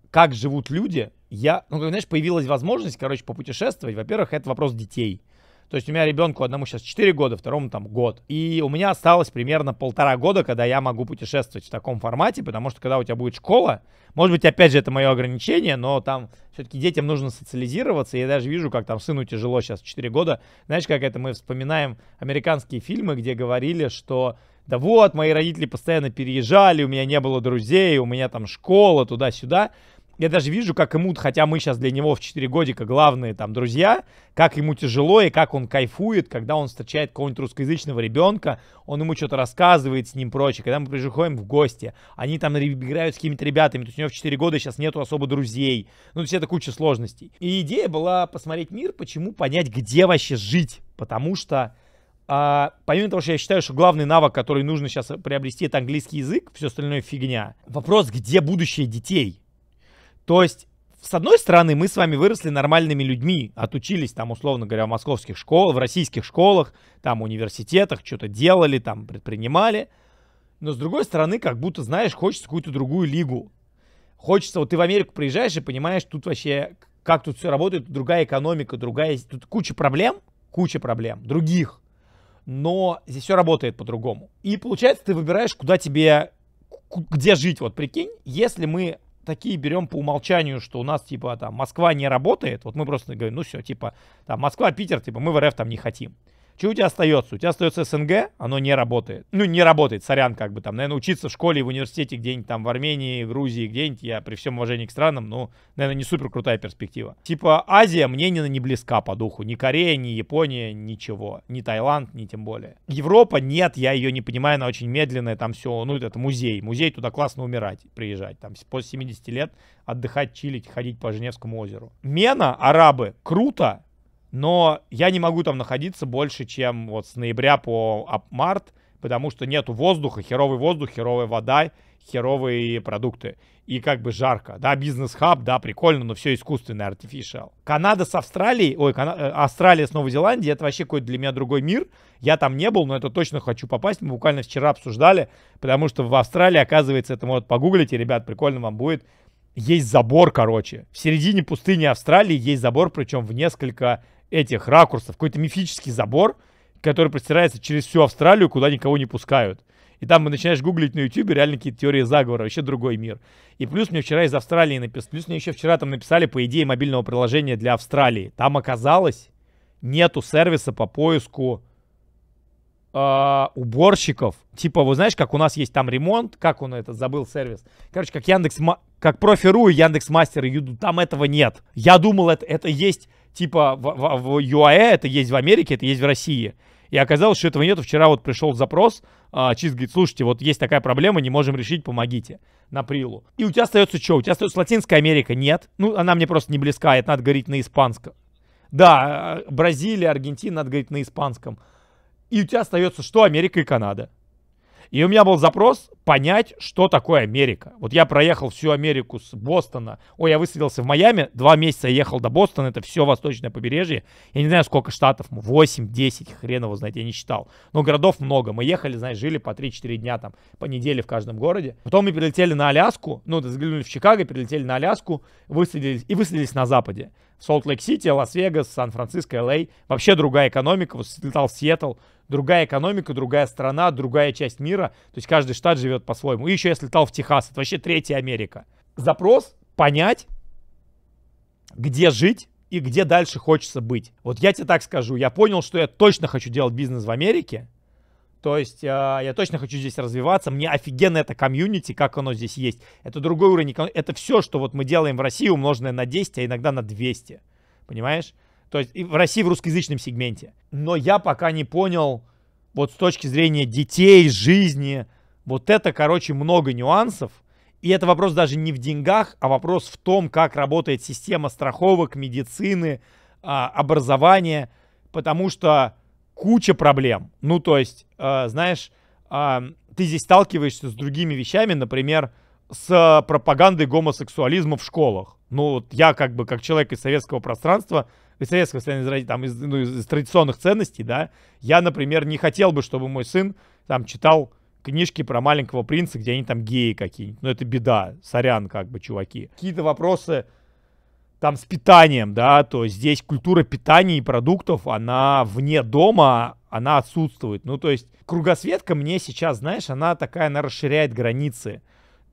как живут люди – я, ну, знаешь, появилась возможность, короче, попутешествовать. Во-первых, это вопрос детей. То есть у меня ребенку одному сейчас 4 года, второму там год. И у меня осталось примерно полтора года, когда я могу путешествовать в таком формате, потому что когда у тебя будет школа, может быть, опять же, это мое ограничение, но там все-таки детям нужно социализироваться. Я даже вижу, как там сыну тяжело сейчас 4 года. Знаешь, как это мы вспоминаем американские фильмы, где говорили, что да вот, мои родители постоянно переезжали, у меня не было друзей, у меня там школа туда-сюда я даже вижу, как ему, хотя мы сейчас для него в 4 годика главные там друзья, как ему тяжело и как он кайфует, когда он встречает какого-нибудь русскоязычного ребенка, он ему что-то рассказывает с ним прочее. Когда мы приходим в гости, они там играют с какими-то ребятами, то есть у него в 4 года сейчас нету особо друзей. Ну, то есть это куча сложностей. И идея была посмотреть мир, почему понять, где вообще жить, потому что а, помимо того, что я считаю, что главный навык, который нужно сейчас приобрести, это английский язык, все остальное фигня. Вопрос, где будущее детей? То есть, с одной стороны, мы с вами выросли нормальными людьми, отучились там, условно говоря, в московских школах, в российских школах, там, университетах, что-то делали, там, предпринимали. Но с другой стороны, как будто, знаешь, хочется какую-то другую лигу. Хочется, вот ты в Америку приезжаешь и понимаешь, тут вообще, как тут все работает, другая экономика, другая, тут куча проблем, куча проблем, других. Но здесь все работает по-другому. И получается, ты выбираешь, куда тебе, где жить. Вот прикинь, если мы такие берем по умолчанию, что у нас, типа, там, Москва не работает, вот мы просто говорим, ну все, типа, там, Москва, Питер, типа, мы в РФ там не хотим. Что у тебя остается? У тебя остается СНГ, оно не работает. Ну, не работает, сорян, как бы там. Наверное, учиться в школе, в университете где-нибудь там в Армении, Грузии, где-нибудь, я при всем уважении к странам, ну, наверное, не супер крутая перспектива. Типа Азия мне не, не близка по духу. Ни Корея, ни Япония, ничего. Ни Таиланд, ни тем более. Европа, нет, я ее не понимаю, она очень медленная, там все, ну, это музей. Музей, туда классно умирать, приезжать. Там после 70 лет отдыхать, чилить, ходить по Женевскому озеру. Мена, арабы, круто, но я не могу там находиться больше, чем вот с ноября по март, потому что нету воздуха, херовый воздух, херовая вода, херовые продукты. И как бы жарко. Да, бизнес-хаб, да, прикольно, но все искусственное, artificial. Канада с Австралией, ой, Кана... Э, Австралия с Новой Зеландией, это вообще какой-то для меня другой мир. Я там не был, но это точно хочу попасть. Мы буквально вчера обсуждали, потому что в Австралии, оказывается, это вот погуглите, ребят, прикольно вам будет. Есть забор, короче. В середине пустыни Австралии есть забор, причем в несколько этих ракурсов, какой-то мифический забор, который простирается через всю Австралию, куда никого не пускают. И там начинаешь гуглить на Ютубе реально какие-то теории заговора, вообще другой мир. И плюс мне вчера из Австралии написали, плюс мне еще вчера там написали по идее мобильного приложения для Австралии. Там оказалось, нету сервиса по поиску а, уборщиков. Типа, вы знаешь, как у нас есть там ремонт, как он этот забыл сервис. Короче, как Яндекс, как Профи.ру и Яндекс Мастер там этого нет. Я думал, это, это есть типа в, в, в ЮАЭ e, это есть в Америке, это есть в России. И оказалось, что этого нет. Вчера вот пришел запрос, а, ЧИС говорит, слушайте, вот есть такая проблема, не можем решить, помогите на Прилу. И у тебя остается что? У тебя остается Латинская Америка? Нет. Ну, она мне просто не близка, это надо говорить на испанском. Да, а, а, Бразилия, Аргентина, надо говорить на испанском. И у тебя остается что? Америка и Канада. И у меня был запрос понять, что такое Америка. Вот я проехал всю Америку с Бостона. Ой, я высадился в Майами, два месяца ехал до Бостона, это все восточное побережье. Я не знаю, сколько штатов, 8, 10, хрен его знает, я не считал. Но городов много. Мы ехали, знаешь, жили по 3-4 дня там, по неделе в каждом городе. Потом мы перелетели на Аляску, ну, заглянули в Чикаго, перелетели на Аляску, высадились и высадились на Западе. Солт-Лейк-Сити, Лас-Вегас, Сан-Франциско, Л.А. Вообще другая экономика. Вот летал в Сиэтл. Другая экономика, другая страна, другая часть мира. То есть каждый штат живет по-своему. И еще я слетал в Техас. Это вообще третья Америка. Запрос понять, где жить и где дальше хочется быть. Вот я тебе так скажу. Я понял, что я точно хочу делать бизнес в Америке. То есть э, я точно хочу здесь развиваться. Мне офигенно это комьюнити, как оно здесь есть. Это другой уровень. Это все, что вот мы делаем в России, умноженное на 10, а иногда на 200. Понимаешь? То есть в России в русскоязычном сегменте. Но я пока не понял, вот с точки зрения детей, жизни, вот это, короче, много нюансов. И это вопрос даже не в деньгах, а вопрос в том, как работает система страховок, медицины, а, образования. Потому что куча проблем. Ну, то есть, э, знаешь, э, ты здесь сталкиваешься с другими вещами, например, с пропагандой гомосексуализма в школах. Ну, вот я как бы, как человек из советского пространства, из советского там, из, ну, из традиционных ценностей, да, я, например, не хотел бы, чтобы мой сын там читал книжки про маленького принца, где они там геи какие-нибудь. Ну, это беда, сорян, как бы, чуваки. Какие-то вопросы там с питанием, да, то здесь культура питания и продуктов, она вне дома, она отсутствует. Ну, то есть кругосветка мне сейчас, знаешь, она такая, она расширяет границы.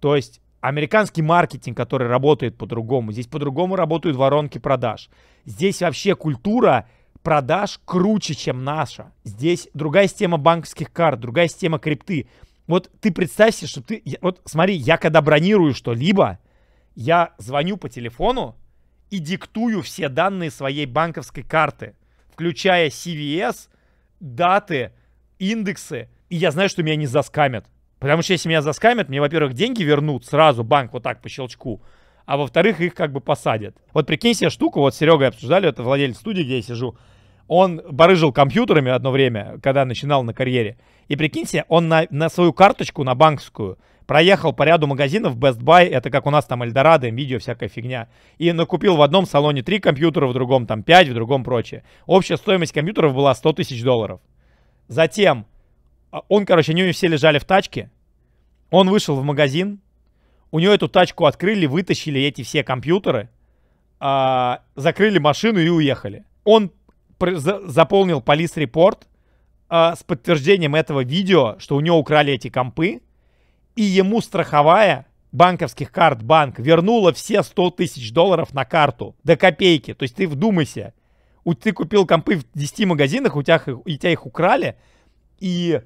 То есть американский маркетинг, который работает по-другому, здесь по-другому работают воронки продаж. Здесь вообще культура продаж круче, чем наша. Здесь другая система банковских карт, другая система крипты. Вот ты представь себе, что ты... Вот смотри, я когда бронирую что-либо, я звоню по телефону, и диктую все данные своей банковской карты, включая CVS, даты, индексы. И я знаю, что меня не заскамят. Потому что если меня заскамят, мне, во-первых, деньги вернут сразу, банк вот так по щелчку, а во-вторых, их как бы посадят. Вот прикинь себе штуку, вот Серега обсуждали, это владелец студии, где я сижу, он барыжил компьютерами одно время, когда начинал на карьере. И прикиньте, он на, на свою карточку, на банковскую, проехал по ряду магазинов Best Buy, это как у нас там Эльдорадо, видео всякая фигня, и накупил в одном салоне три компьютера, в другом там пять, в другом прочее. Общая стоимость компьютеров была 100 тысяч долларов. Затем а, он, короче, они у него все лежали в тачке, он вышел в магазин, у него эту тачку открыли, вытащили эти все компьютеры, а, закрыли машину и уехали. Он заполнил полис-репорт а, с подтверждением этого видео, что у него украли эти компы, и ему страховая банковских карт банк вернула все 100 тысяч долларов на карту до копейки. То есть ты вдумайся, ты купил компы в 10 магазинах, у тебя, их и тебя их украли, и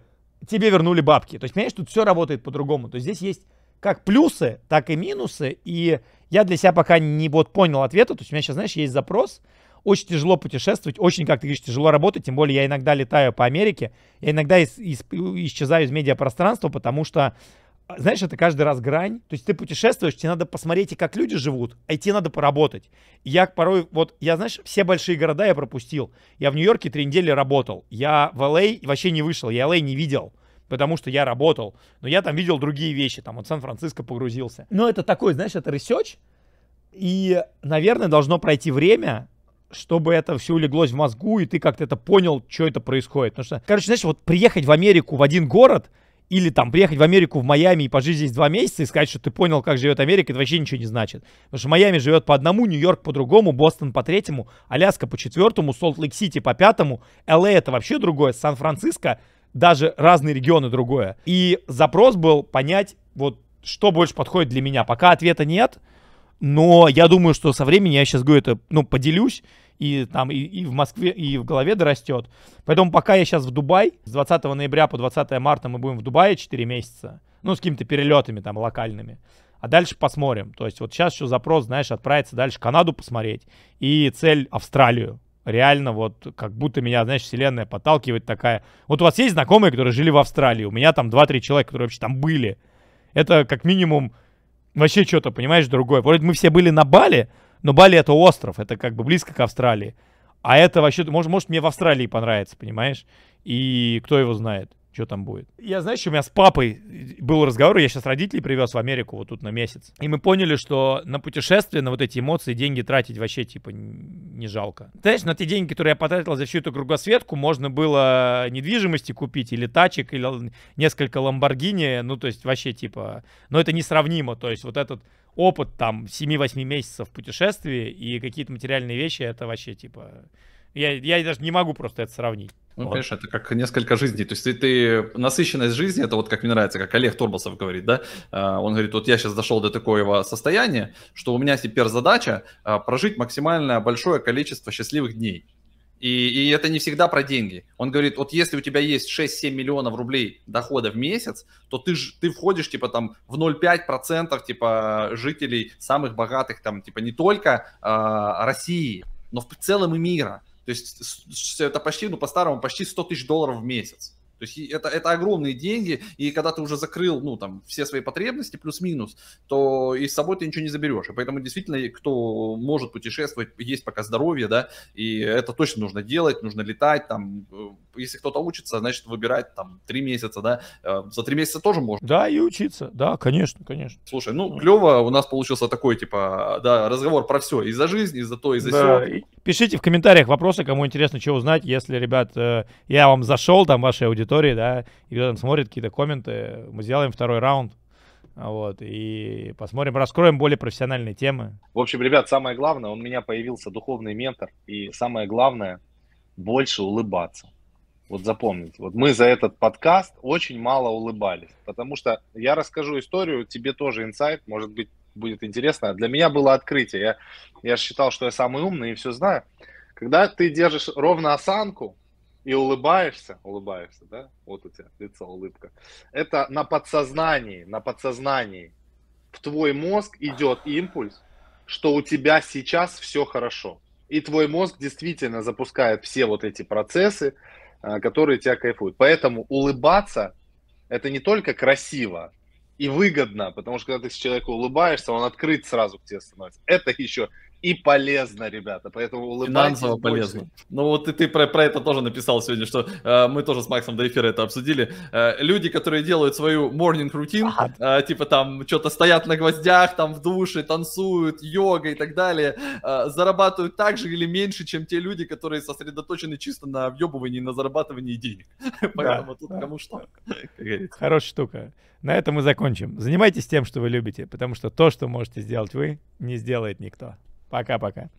тебе вернули бабки. То есть, понимаешь, тут все работает по-другому. То есть здесь есть как плюсы, так и минусы. И я для себя пока не вот понял ответа. То есть у меня сейчас, знаешь, есть запрос. Очень тяжело путешествовать, очень, как ты говоришь, тяжело работать. Тем более я иногда летаю по Америке. Я иногда из, из, исчезаю из медиапространства, потому что а, знаешь, это каждый раз грань. То есть ты путешествуешь, тебе надо посмотреть, как люди живут, а идти надо поработать. я порой, вот, я, знаешь, все большие города я пропустил. Я в Нью-Йорке три недели работал. Я в Л.А. вообще не вышел, я Л.А. не видел потому что я работал, но я там видел другие вещи, там вот Сан-Франциско погрузился. Но это такой, знаешь, это ресеч, и, наверное, должно пройти время, чтобы это все улеглось в мозгу, и ты как-то это понял, что это происходит. Потому что, короче, знаешь, вот приехать в Америку в один город – или там приехать в Америку, в Майами и пожить здесь два месяца и сказать, что ты понял, как живет Америка, это вообще ничего не значит. Потому что Майами живет по одному, Нью-Йорк по другому, Бостон по третьему, Аляска по четвертому, Солт-Лейк-Сити по пятому, ЛА это вообще другое, Сан-Франциско, даже разные регионы другое. И запрос был понять, вот что больше подходит для меня. Пока ответа нет, но я думаю, что со временем я сейчас говорю это, ну, поделюсь, и там и, и в Москве, и в голове дорастет. Поэтому пока я сейчас в Дубай, с 20 ноября по 20 марта мы будем в Дубае 4 месяца, ну, с какими-то перелетами там локальными. А дальше посмотрим. То есть вот сейчас еще запрос, знаешь, отправиться дальше Канаду посмотреть и цель Австралию. Реально вот как будто меня, знаешь, вселенная подталкивает такая. Вот у вас есть знакомые, которые жили в Австралии? У меня там 2-3 человека, которые вообще там были. Это как минимум вообще что-то, понимаешь, другое. Вроде мы все были на Бали, но Бали это остров, это как бы близко к Австралии. А это вообще, может, может мне в Австралии понравится, понимаешь? И кто его знает что там будет. Я, знаешь, у меня с папой был разговор, я сейчас родителей привез в Америку вот тут на месяц. И мы поняли, что на путешествие, на вот эти эмоции, деньги тратить вообще, типа, не жалко. Ты знаешь, на те деньги, которые я потратил за всю эту кругосветку, можно было недвижимости купить или тачек, или несколько Ламборгини, ну, то есть вообще, типа, но это несравнимо, то есть вот этот опыт там 7-8 месяцев путешествия и какие-то материальные вещи, это вообще, типа, я, я даже не могу просто это сравнить. Ну, вот. конечно, это как несколько жизней. То есть ты, ты насыщенность жизни, это вот как мне нравится, как Олег Торбасов говорит, да, а, он говорит, вот я сейчас дошел до такого состояния, что у меня теперь задача а, прожить максимально большое количество счастливых дней. И, и это не всегда про деньги. Он говорит, вот если у тебя есть 6-7 миллионов рублей дохода в месяц, то ты, ж, ты входишь, типа, там, в 0,5% типа жителей самых богатых, там, типа, не только э, России, но в целом и мира. То есть это почти, ну, по-старому, почти 100 тысяч долларов в месяц. То есть это, это огромные деньги, и когда ты уже закрыл, ну, там, все свои потребности, плюс-минус, то и с собой ты ничего не заберешь. И поэтому, действительно, кто может путешествовать, есть пока здоровье, да, и это точно нужно делать, нужно летать, там, э, если кто-то учится, значит, выбирать, там, три месяца, да, э, за три месяца тоже можно. Да, и учиться, да, конечно, конечно. Слушай, ну, ну. клево, у нас получился такой, типа, да, разговор про все, и за жизнь, и за то, и за да. все. Пишите в комментариях вопросы, кому интересно, что узнать, если, ребят, э, я вам зашел, там, вашей аудитории, аудитории, да, и кто там смотрит какие-то комменты, мы сделаем второй раунд, вот, и посмотрим, раскроем более профессиональные темы. В общем, ребят, самое главное, у меня появился духовный ментор, и самое главное, больше улыбаться. Вот запомните, вот мы за этот подкаст очень мало улыбались, потому что я расскажу историю, тебе тоже инсайт, может быть, будет интересно. Для меня было открытие, я, я считал, что я самый умный и все знаю. Когда ты держишь ровно осанку, и улыбаешься, улыбаешься, да, вот у тебя лицо, улыбка, это на подсознании, на подсознании в твой мозг идет импульс, что у тебя сейчас все хорошо. И твой мозг действительно запускает все вот эти процессы, э, которые тебя кайфуют. Поэтому улыбаться это не только красиво и выгодно, потому что когда ты с человеком улыбаешься, он открыт сразу к тебе становится. Это еще и полезно, ребята. Поэтому улыбайтесь. Финансово больше. полезно. Ну вот и ты про, про это тоже написал сегодня, что э, мы тоже с Максом до эфира это обсудили. Э, люди, которые делают свою morning routine, ага. э, типа там что-то стоят на гвоздях, там в душе, танцуют, йога и так далее, э, зарабатывают так же или меньше, чем те люди, которые сосредоточены чисто на объебывании, на зарабатывании денег. Поэтому тут кому что. Хорошая штука. На этом мы закончим. Занимайтесь тем, что вы любите, потому что то, что можете сделать вы, не сделает никто. Пока-пока.